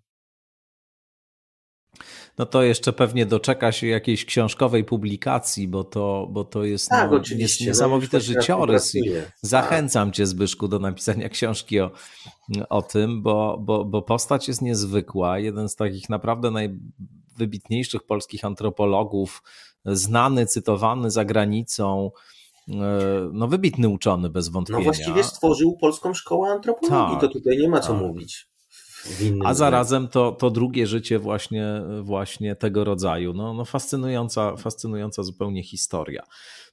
[SPEAKER 1] no to jeszcze pewnie doczeka się jakiejś książkowej publikacji, bo to, bo to jest, tak, no, jest niesamowite no, życiorys. Tak. Zachęcam cię, Zbyszku, do napisania książki o, o tym, bo, bo, bo postać jest niezwykła. Jeden z takich naprawdę najwybitniejszych polskich antropologów, znany, cytowany za granicą e, no wybitny uczony bez no wątpienia. No właściwie
[SPEAKER 2] stworzył polską szkołę antropologii, tak, to tutaj nie ma co tak. mówić
[SPEAKER 1] a zarazem to, to drugie życie właśnie, właśnie tego rodzaju. No, no fascynująca, fascynująca zupełnie historia.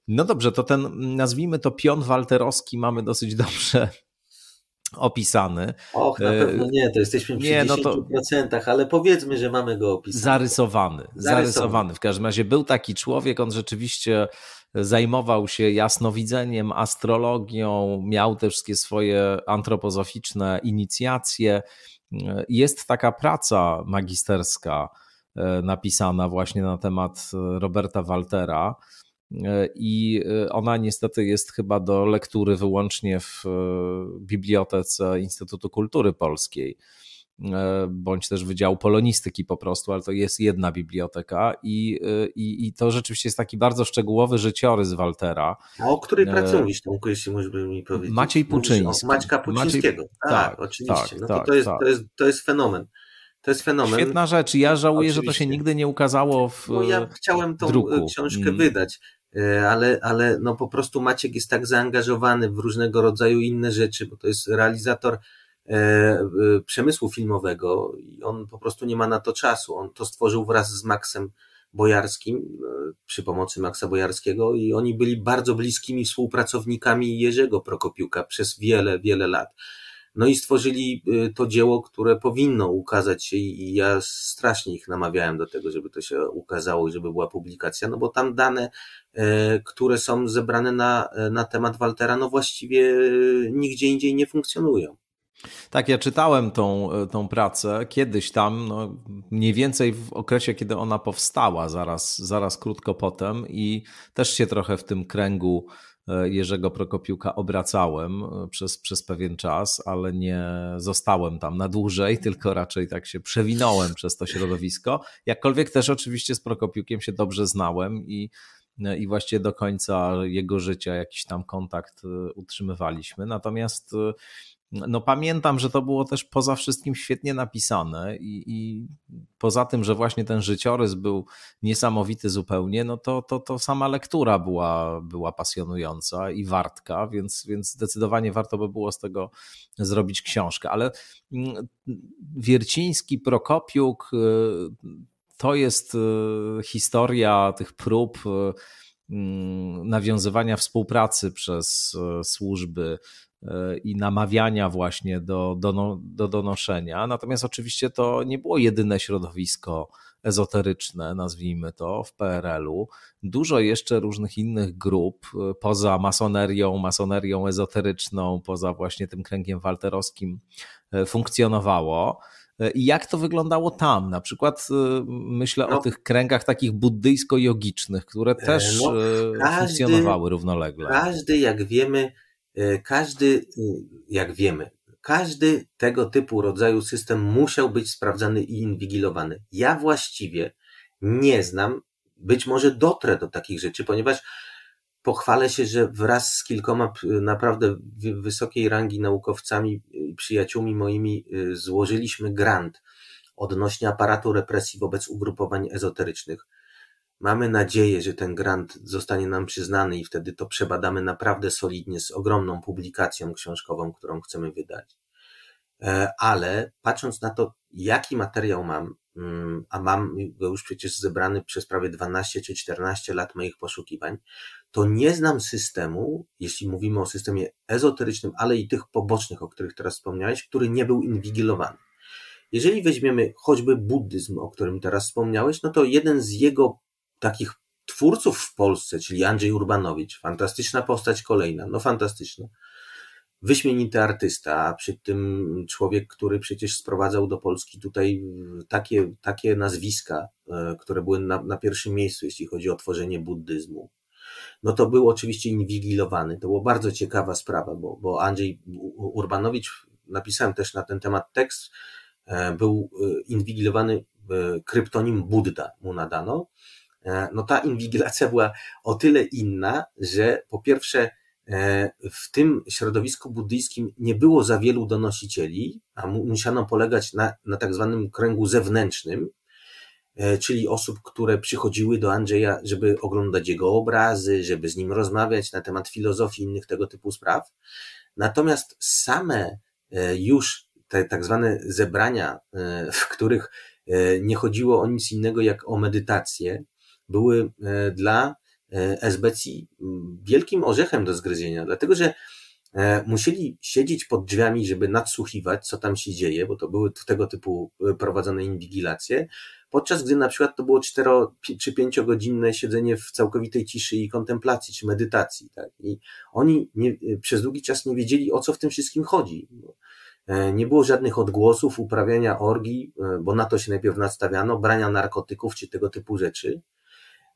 [SPEAKER 1] No dobrze, to ten, nazwijmy to pion walterowski mamy dosyć dobrze opisany. Och, na e, pewno nie, to jesteśmy przy nie, 10%,
[SPEAKER 2] no ale powiedzmy, że mamy go opisany. Zarysowany, zarysowany, zarysowany.
[SPEAKER 1] W każdym razie był taki człowiek, on rzeczywiście zajmował się jasnowidzeniem, astrologią, miał te wszystkie swoje antropozoficzne inicjacje E, jest taka praca magisterska e, napisana właśnie na temat e, Roberta Waltera. I ona niestety jest chyba do lektury wyłącznie w Bibliotece Instytutu Kultury Polskiej. E, bądź też Wydziału Polonistyki po prostu, ale to jest jedna biblioteka i, e, i, i to rzeczywiście jest taki bardzo szczegółowy życiorys Waltera.
[SPEAKER 2] A o której e, pracujesz tam, jeśli mógłby mi powiedzieć? Maciej Puczyński. Maćka Puczyńskiego, Maciej... Tak, tak, tak, oczywiście. Tak, no to, tak, to, jest, tak. to, jest, to jest fenomen. To jest fenomen. Świetna rzecz. Ja żałuję, Oczywiście. że to się
[SPEAKER 1] nigdy nie ukazało w.
[SPEAKER 2] No ja chciałem tą druku. książkę mm. wydać, ale, ale no po prostu Maciek jest tak zaangażowany w różnego rodzaju inne rzeczy, bo to jest realizator E, e, przemysłu filmowego i on po prostu nie ma na to czasu. On to stworzył wraz z Maxem Bojarskim, e, przy pomocy Maxa Bojarskiego i oni byli bardzo bliskimi współpracownikami Jerzego Prokopiuka przez wiele, wiele lat. No i stworzyli to dzieło, które powinno ukazać się i ja strasznie ich namawiałem do tego, żeby to się ukazało i żeby była publikacja, no bo tam dane, które są zebrane na, na temat Waltera, no właściwie nigdzie indziej nie funkcjonują.
[SPEAKER 1] Tak, ja czytałem tą, e, tą pracę kiedyś tam, no, mniej więcej w okresie, kiedy ona powstała, zaraz, zaraz krótko potem, i też się trochę w tym kręgu e, Jerzego Prokopiuka obracałem e, przez, przez pewien czas, ale nie zostałem tam na dłużej, tylko raczej tak się przewinąłem przez to środowisko. Jakkolwiek też oczywiście z Prokopiukiem się dobrze znałem i, i właściwie do końca jego życia jakiś tam kontakt utrzymywaliśmy. Natomiast no, no pamiętam, że to było też poza wszystkim świetnie napisane i, i, poza tym, że właśnie ten życiorys był niesamowity zupełnie, no to, to, to sama lektura była, była pasjonująca i wartka, więc, więc zdecydowanie warto by było z tego zrobić książkę. Ale mm, Wierciński, Prokopiuk y, to jest y, historia tych prób y, Mm, nawiązywania współpracy przez e, służby e, i namawiania właśnie do, do, no, do donoszenia. Natomiast oczywiście to nie było jedyne środowisko ezoteryczne, nazwijmy to, w PRL-u. Dużo jeszcze różnych innych grup e, poza masonerią, masonerią ezoteryczną, poza właśnie tym kręgiem walterowskim funkcjonowało. E, I jak to wyglądało tam? Na przykład y, myślę no. o tych kręgach takich buddyjsko-jogicznych, które e, też no, e, każdy, funkcjonowały równolegle.
[SPEAKER 2] Każdy, jak wiemy, każdy, y, jak wiemy, każdy tego typu rodzaju system musiał być sprawdzany i inwigilowany. Ja właściwie nie znam, być może dotrę do takich rzeczy, ponieważ pochwalę się, że wraz z kilkoma naprawdę wysokiej rangi naukowcami i przyjaciółmi moimi y, złożyliśmy grant odnośnie aparatu represji wobec ugrupowań ezoterycznych. Mamy nadzieję, że ten grant zostanie nam przyznany i wtedy to przebadamy naprawdę solidnie z ogromną publikacją książkową, którą chcemy wydać. E, ale patrząc na to, jaki materiał mam, Mm, a mam go już przecież zebrany przez prawie 12 czy 14 lat moich poszukiwań, to nie znam systemu, jeśli mówimy o systemie ezoterycznym, ale i tych pobocznych, o których teraz wspomniałeś, który nie był inwigilowany. Jeżeli weźmiemy choćby buddyzm, o którym teraz wspomniałeś, no to jeden z jego takich twórców w Polsce, czyli Andrzej Urbanowicz, fantastyczna postać kolejna, no fantastyczna, wyśmienity artysta, a przy tym człowiek, który przecież sprowadzał do Polski tutaj e, takie, takie nazwiska, e, które były na, na pierwszym miejscu, jeśli chodzi o tworzenie buddyzmu. No to był oczywiście inwigilowany. To była bardzo ciekawa sprawa, bo, bo Andrzej Urbanowicz, napisałem też na ten temat tekst, e, był inwigilowany kryptonim Buddha mu nadano. No ta inwigilacja była o tyle inna, że po pierwsze E, w tym środowisku buddyjskim nie było za wielu donosicieli, a musiano polegać na, na tak zwanym kręgu zewnętrznym, e, czyli osób, które przychodziły do Andrzeja, żeby oglądać jego obrazy, żeby z nim rozmawiać na temat filozofii i innych tego typu spraw. Natomiast same e, już te tak zwane zebrania, w których nie chodziło o nic innego jak o medytację, były dla E, SBC wielkim orzechem do zgryzienia, dlatego że e, musieli siedzieć pod drzwiami, żeby nadsłuchiwać, co tam się dzieje, bo to były tego typu e, prowadzone inwigilacje, podczas gdy na przykład to było 4 czy 5 godzinne siedzenie w całkowitej ciszy i kontemplacji czy medytacji. Tak? I oni nie, przez długi czas nie wiedzieli, o co w tym wszystkim chodzi. No, nie było żadnych odgłosów uprawiania orgii, bo na to się najpierw nastawiano, brania narkotyków czy tego typu rzeczy.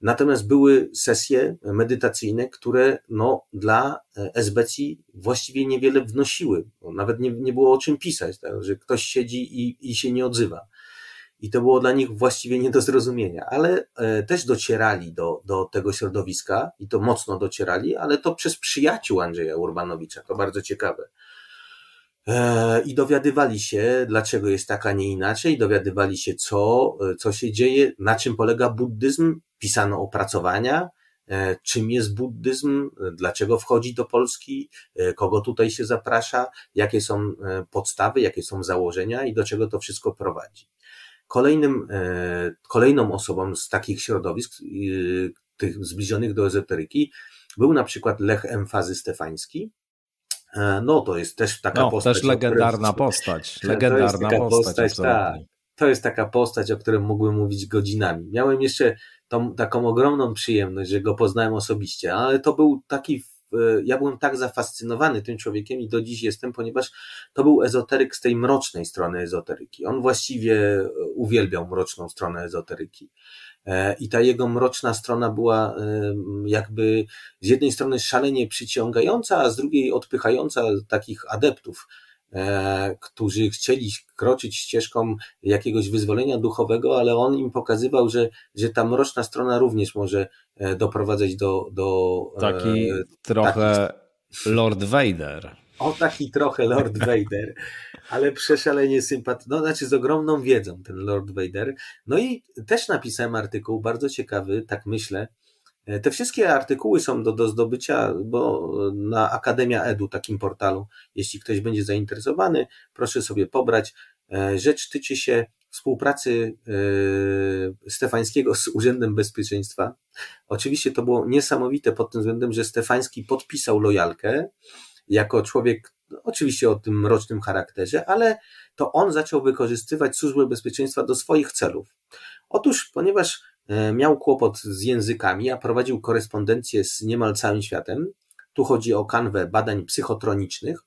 [SPEAKER 2] Natomiast były sesje medytacyjne, które no, dla e, SBC właściwie niewiele wnosiły. Nawet nie, nie było o czym pisać, tak? że ktoś siedzi i, i się nie odzywa. I to było dla nich właściwie nie do zrozumienia, ale e, też docierali do, do tego środowiska i to mocno docierali, ale to przez przyjaciół Andrzeja Urbanowicza, to bardzo ciekawe. E, i dowiadywali się, dlaczego jest tak, a nie inaczej, dowiadywali się, co, e, co się dzieje, na czym polega buddyzm, pisano opracowania, e, czym jest buddyzm, dlaczego wchodzi do Polski, kogo tutaj się zaprasza, jakie są podstawy, jakie są założenia i do czego to wszystko prowadzi. Kolejnym, kolejną osobą z takich środowisk, tych zbliżonych do ezoteryki, był na przykład Lech Emfazy Stefański, E, no, to jest też taka no, postać. też legendarna której... postać. Legendarna postać, postać tak. To jest taka postać, o której mógłbym mówić godzinami. Miałem jeszcze tą, taką ogromną przyjemność, że go poznałem osobiście, ale to był taki e, ja byłem tak zafascynowany tym człowiekiem i do dziś jestem, ponieważ to był ezoteryk z tej mrocznej strony ezoteryki. On właściwie e, uwielbiał mroczną stronę ezoteryki. E, I ta jego mroczna strona była e, jakby z jednej strony szalenie przyciągająca, a z drugiej odpychająca takich adeptów, e, którzy chcieli kroczyć ścieżką jakiegoś wyzwolenia duchowego, ale on im pokazywał, że, że ta mroczna strona również może doprowadzać do. do Taki
[SPEAKER 1] trochę Lord Vader
[SPEAKER 2] o taki trochę Lord Vader, ale przeszalenie sympatyczny, no znaczy z ogromną wiedzą ten Lord Vader. No i też napisałem artykuł, bardzo ciekawy, tak myślę. E, te wszystkie artykuły są do, do zdobycia, bo na Akademia Edu, takim portalu, jeśli ktoś będzie zainteresowany, proszę sobie pobrać. E, rzecz tyczy się współpracy e, Stefańskiego z Urzędem Bezpieczeństwa. Oczywiście to było niesamowite pod tym względem, że Stefański podpisał lojalkę, jako człowiek, oczywiście o tym mrocznym charakterze, ale to on zaczął wykorzystywać służby bezpieczeństwa do swoich celów. Otóż, ponieważ e, miał kłopot z językami, a prowadził korespondencję z niemal całym światem, tu chodzi o kanwę badań psychotronicznych,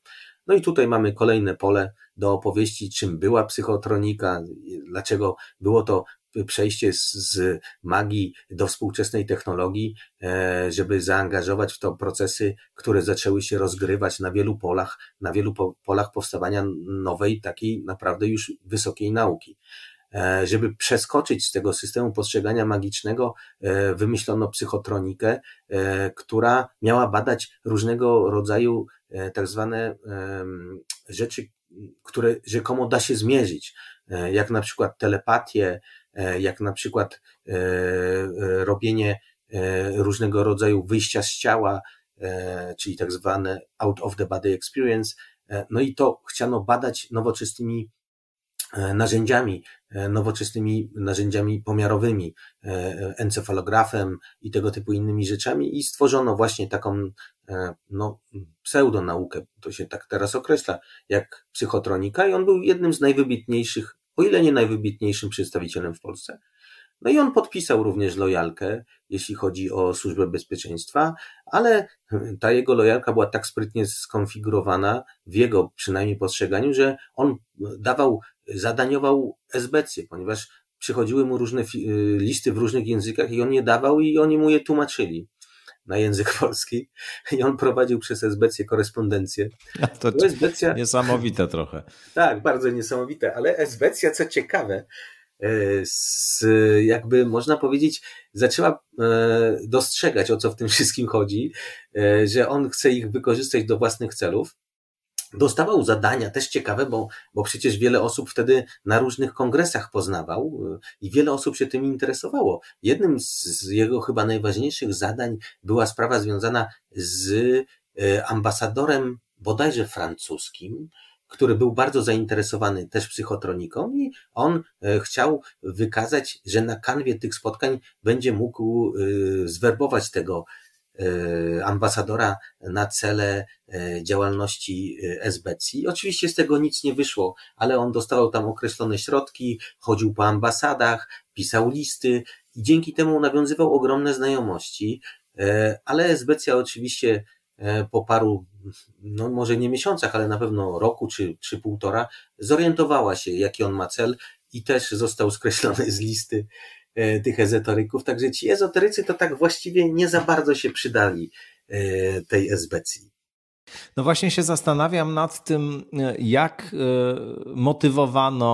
[SPEAKER 2] no i tutaj mamy kolejne pole do opowieści, czym była psychotronika, dlaczego było to przejście z, z magii do współczesnej technologii, e, żeby zaangażować w to procesy, które zaczęły się rozgrywać na wielu polach, na wielu po, polach powstawania nowej, takiej naprawdę już wysokiej nauki e, żeby przeskoczyć z tego systemu postrzegania magicznego, e, wymyślono psychotronikę, która miała badać różnego rodzaju tak zwane rzeczy, które rzekomo da się zmierzyć, jak na przykład telepatię, E, jak na przykład e, e, robienie różnego rodzaju wyjścia z ciała, czyli tak zwane out of the body experience. No i to chciano badać nowoczesnymi narzędziami, nowoczesnymi narzędziami pomiarowymi, encefalografem i tego typu innymi rzeczami i stworzono właśnie taką no, pseudonaukę, to się tak teraz określa, jak psychotronika i on był jednym z najwybitniejszych o ile nie najwybitniejszym przedstawicielem w Polsce. No i on podpisał również lojalkę, jeśli chodzi o służbę bezpieczeństwa, ale ta jego lojalka była tak sprytnie skonfigurowana, w jego przynajmniej postrzeganiu, że on dawał, zadaniował SBC, ponieważ przychodziły mu różne y, listy w różnych językach i on je dawał i oni mu je tłumaczyli na język polski i on prowadził przez SBC korespondencję. to to SBC... Niesamowite trochę. Tak, bardzo niesamowite, ale SBC, co ciekawe, e, z, jakby można powiedzieć, zaczęła e, dostrzegać o co w tym wszystkim chodzi, e, że on chce ich wykorzystać do własnych celów dostawał zadania, też ciekawe, bo, bo przecież wiele osób wtedy na różnych kongresach poznawał y, i wiele osób się tym interesowało. Jednym z jego chyba najważniejszych zadań była sprawa związana z y, ambasadorem bodajże francuskim, który był bardzo zainteresowany też psychotroniką i on y, chciał wykazać, że na kanwie tych spotkań będzie mógł zwerbować tego E, ambasadora na cele e, działalności esbecji. Oczywiście z tego nic nie wyszło, ale on dostawał tam określone środki, chodził po ambasadach, pisał listy i dzięki temu nawiązywał ogromne znajomości, e, ale SBC oczywiście po paru, no może nie miesiącach, ale na pewno roku czy, czy półtora, zorientowała się, jaki on ma cel i też został skreślony z listy E, tych ezoteryków, także ci ezoterycy to tak właściwie nie za bardzo się przydali e, tej esbecji.
[SPEAKER 1] No właśnie się zastanawiam nad tym, e, jak motywowano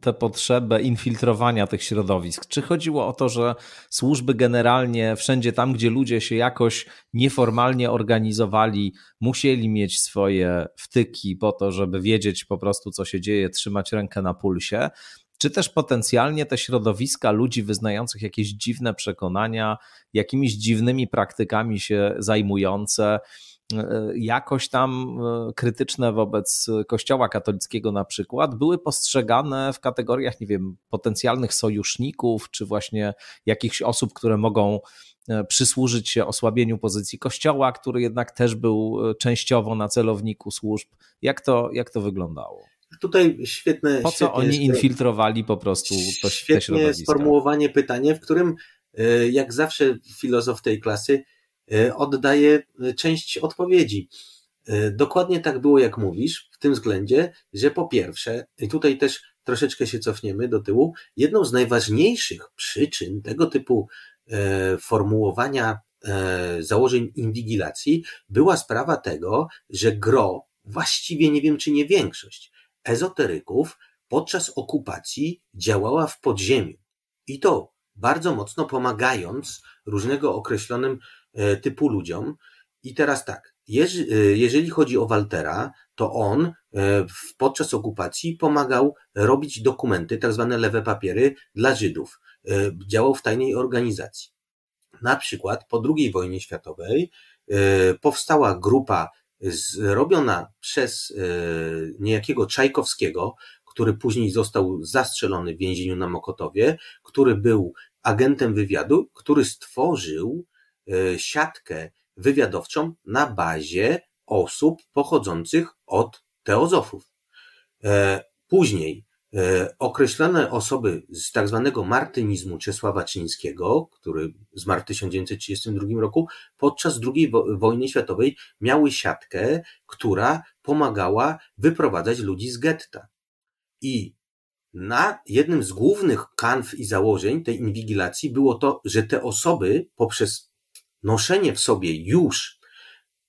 [SPEAKER 1] tę potrzebę infiltrowania tych środowisk. Czy chodziło o to, że służby generalnie wszędzie tam, gdzie ludzie się jakoś nieformalnie organizowali, musieli mieć swoje wtyki po to, żeby wiedzieć po prostu, co się dzieje, trzymać rękę na pulsie? czy też potencjalnie te środowiska ludzi wyznających jakieś dziwne przekonania, jakimiś dziwnymi praktykami się zajmujące, e, jakoś tam e, krytyczne wobec Kościoła katolickiego na przykład, były postrzegane w kategoriach, nie wiem, potencjalnych sojuszników, czy właśnie jakichś osób, które mogą e, przysłużyć się osłabieniu pozycji Kościoła, który jednak też był częściowo na celowniku służb. Jak to, jak to wyglądało?
[SPEAKER 2] tutaj świetne... Po co świetne oni e,
[SPEAKER 1] infiltrowali po prostu
[SPEAKER 2] to, świetne te sformułowanie pytanie, w którym e, jak zawsze filozof tej klasy e, oddaje część odpowiedzi. Dokładnie tak było, jak mówisz, w tym względzie, że po pierwsze, i tutaj też troszeczkę się cofniemy do tyłu, jedną z najważniejszych przyczyn tego typu formułowania założeń inwigilacji była sprawa tego, że gro, właściwie nie wiem czy nie większość, ezoteryków podczas okupacji działała w podziemiu. I to bardzo mocno pomagając różnego określonym e, typu ludziom. I teraz tak, e, jeżeli chodzi o Waltera, to on e, podczas okupacji pomagał robić dokumenty, tak zwane lewe papiery dla Żydów. Działał w tajnej organizacji. Na przykład po II wojnie światowej powstała grupa zrobiona przez e, niejakiego Czajkowskiego, który później został zastrzelony w więzieniu na Mokotowie, który był agentem wywiadu, który stworzył e, siatkę wywiadowczą na bazie osób pochodzących od teozofów. E, później E, określone osoby z tak zwanego martynizmu Czesława Cińskiego, który zmarł w 1932 roku, podczas II wojny światowej miały siatkę, która pomagała wyprowadzać ludzi z getta. I na jednym z głównych kanw i założeń tej inwigilacji było to, że te osoby poprzez noszenie w sobie już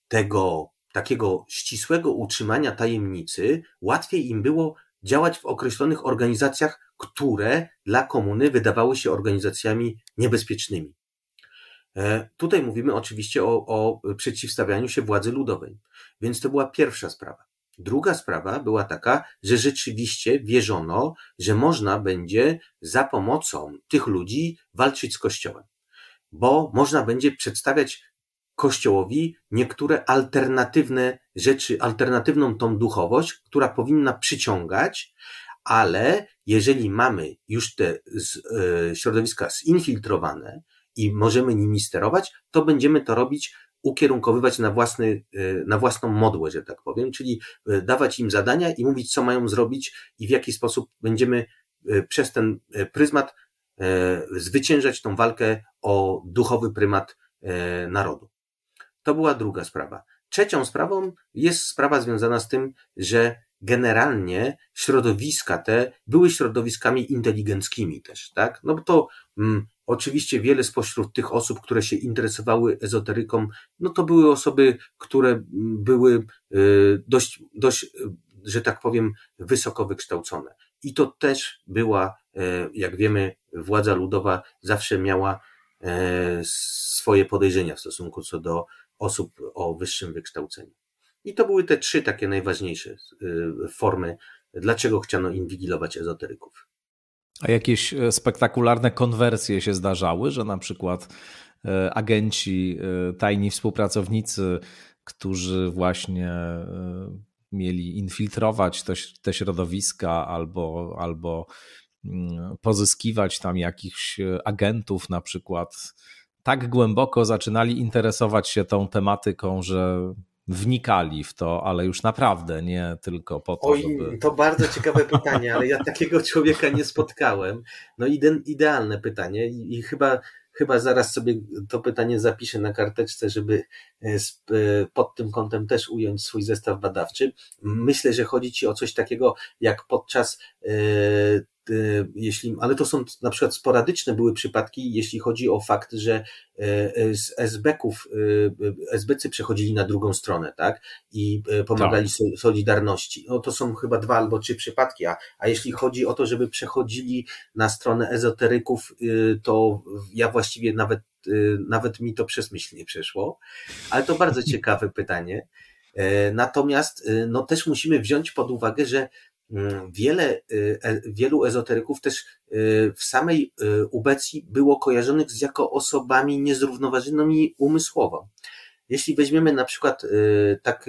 [SPEAKER 2] tego takiego ścisłego utrzymania tajemnicy, łatwiej im było działać w określonych organizacjach, które dla komuny wydawały się organizacjami niebezpiecznymi. E, tutaj mówimy oczywiście o, o przeciwstawianiu się władzy ludowej. Więc to była pierwsza sprawa. Druga sprawa była taka, że rzeczywiście wierzono, że można będzie za pomocą tych ludzi walczyć z Kościołem, bo można będzie przedstawiać Kościołowi niektóre alternatywne rzeczy, alternatywną tą duchowość, która powinna przyciągać, ale jeżeli mamy już te z, e, środowiska zinfiltrowane i możemy nimi sterować, to będziemy to robić, ukierunkowywać na, własny, e, na własną modłę, że tak powiem, czyli e, dawać im zadania i mówić, co mają zrobić i w jaki sposób będziemy przez ten pryzmat zwyciężać tą walkę o duchowy prymat narodu. To była druga sprawa. Trzecią sprawą jest sprawa związana z tym, że generalnie środowiska te były środowiskami inteligenckimi też, tak? No bo to mm, oczywiście wiele spośród tych osób, które się interesowały ezoteryką, no to były osoby, które mm, były y, dość, dość, y, że tak powiem, wysoko wykształcone. I to też była, e, jak wiemy, władza ludowa zawsze miała e, swoje podejrzenia w stosunku co do osób o wyższym wykształceniu. I to były te trzy takie najważniejsze y, formy, dlaczego chciano inwigilować ezoteryków.
[SPEAKER 1] A jakieś e, spektakularne konwersje się zdarzały, że na przykład e, agenci, e, tajni współpracownicy, którzy właśnie mieli infiltrować te środowiska albo, albo mm, pozyskiwać tam jakichś agentów, na przykład tak głęboko zaczynali interesować się tą tematyką, że wnikali w to, ale już naprawdę nie tylko po to, Oj,
[SPEAKER 2] żeby... to bardzo ciekawe pytanie, ale ja takiego człowieka nie spotkałem. No ide idealne pytanie i, i chyba chyba zaraz sobie to pytanie zapiszę na karteczce, żeby e, e, pod tym kątem też ująć swój zestaw badawczy. Myślę, że chodzi Ci o coś takiego, jak podczas e, Y, jeśli, ale to są na przykład sporadyczne były przypadki, jeśli chodzi o fakt, że e, e, z SB-ków, y, y, SBC przechodzili na drugą stronę, tak? I e, pomagali tak. Solidarności. No to są chyba dwa albo trzy przypadki, a, a jeśli chodzi o to, żeby przechodzili na stronę ezoteryków, to ja właściwie nawet, nawet mi to przez myśl nie przeszło. Ale to bardzo ciekawe pytanie. Natomiast, no też musimy wziąć pod uwagę, że Y, wiele, y, e, wielu ezoteryków też y, w samej ubecji było kojarzonych z jako osobami niezrównoważonymi umysłowo. Jeśli weźmiemy na przykład tak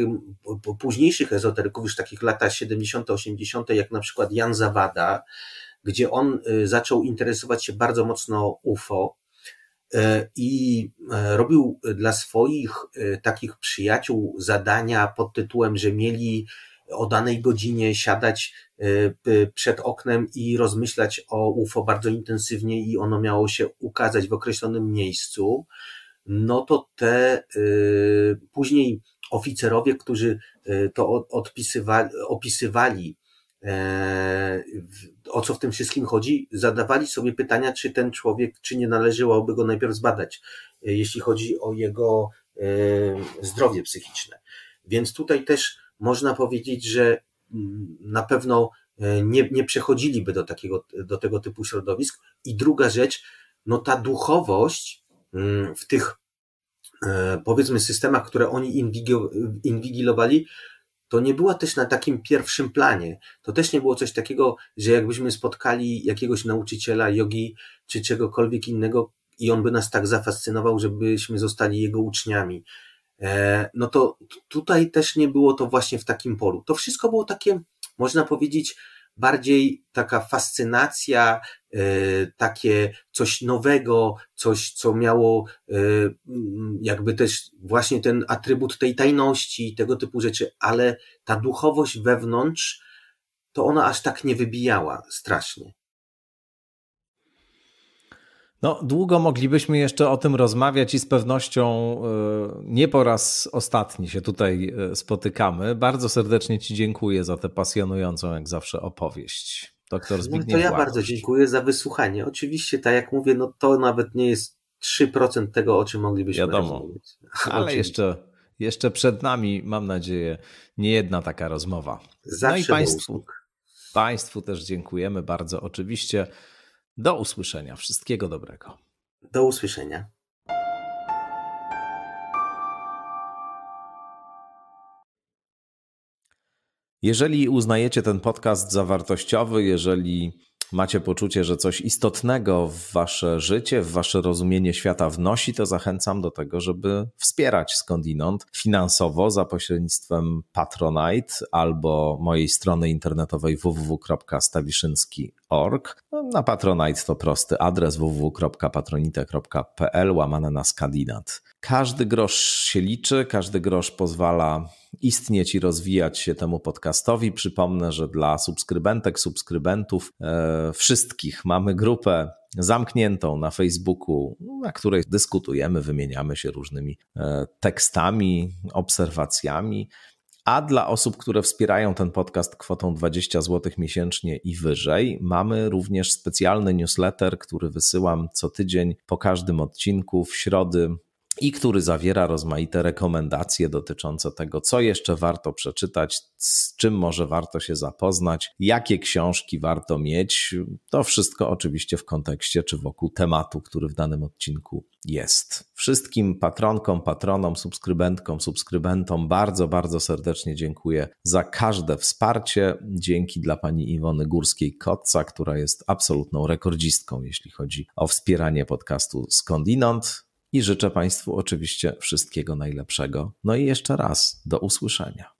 [SPEAKER 2] późniejszych ezoteryków, już takich lata 70., 80., jak na przykład Jan Zawada, gdzie on zaczął interesować się bardzo mocno UFO i robił dla swoich takich przyjaciół zadania pod tytułem, że mieli o danej godzinie siadać e, przed oknem i rozmyślać o UFO bardzo intensywnie i ono miało się ukazać w określonym miejscu, no to te e, później oficerowie, którzy e, to odpisywali, opisywali, o co w tym wszystkim chodzi, zadawali sobie pytania, czy ten człowiek, czy nie należałoby go najpierw zbadać, jeśli chodzi o jego zdrowie psychiczne. Więc tutaj też można powiedzieć, że mm, na pewno e, nie, nie przechodziliby do, takiego, do tego typu środowisk. I druga rzecz, no ta duchowość mm, w tych e, powiedzmy systemach, które oni inwigilowali, to nie była też na takim pierwszym planie. To też nie było coś takiego, że jakbyśmy spotkali jakiegoś nauczyciela jogi czy czegokolwiek innego i on by nas tak zafascynował, żebyśmy zostali jego uczniami. E, no to tutaj też nie było to właśnie w takim polu. To wszystko było takie, można powiedzieć, bardziej taka fascynacja, e, takie coś nowego, coś, co miało e, jakby też właśnie ten atrybut tej tajności, tego typu rzeczy, ale ta duchowość wewnątrz, to ona aż tak nie wybijała strasznie.
[SPEAKER 1] No, długo moglibyśmy jeszcze o tym rozmawiać i z pewnością e, nie po raz ostatni się tutaj e, spotykamy. Bardzo serdecznie Ci dziękuję za tę pasjonującą, jak zawsze, opowieść. Doktor Zbigniew no to ja
[SPEAKER 2] bardzo dziękuję za wysłuchanie. Oczywiście, tak jak mówię, no to nawet nie jest 3% tego, o czym moglibyśmy Wiadomo, rozmawiać. Ale
[SPEAKER 1] jeszcze jeszcze przed nami, mam nadzieję, nie jedna taka rozmowa. Zawsze no i Państwu, Państwu też dziękujemy bardzo oczywiście. Do usłyszenia. Wszystkiego dobrego. Do usłyszenia. Jeżeli uznajecie ten podcast za wartościowy, jeżeli macie poczucie, że coś istotnego w wasze życie, w wasze rozumienie świata wnosi, to zachęcam do tego, żeby wspierać skądinąd finansowo za pośrednictwem Patronite albo mojej strony internetowej www.stawiszynski.com patronite.org. No, na Patronite to prosty adres www.patronite.pl łamane na skandinat. Każdy grosz się liczy, każdy grosz pozwala istnieć i rozwijać się temu podcastowi. Przypomnę, że dla subskrybentek, subskrybentów e, wszystkich mamy grupę zamkniętą na Facebooku, na której dyskutujemy, wymieniamy się różnymi e, tekstami, obserwacjami. A dla osób, które wspierają ten podcast kwotą 20 zł miesięcznie i wyżej, mamy również specjalny newsletter, który wysyłam co tydzień po każdym odcinku w środy i który zawiera rozmaite rekomendacje dotyczące tego, co jeszcze warto przeczytać, z czym może warto się zapoznać, jakie książki warto mieć. To wszystko oczywiście w kontekście czy wokół tematu, który w danym odcinku jest. Wszystkim patronkom, patronom, subskrybentkom, subskrybentom bardzo, bardzo serdecznie dziękuję za każde wsparcie. Dzięki dla pani Iwony Górskiej-Kotca, która jest absolutną rekordzistką, jeśli chodzi o wspieranie podcastu Skądinąd i życzę Państwu oczywiście wszystkiego najlepszego. No i jeszcze raz do usłyszenia.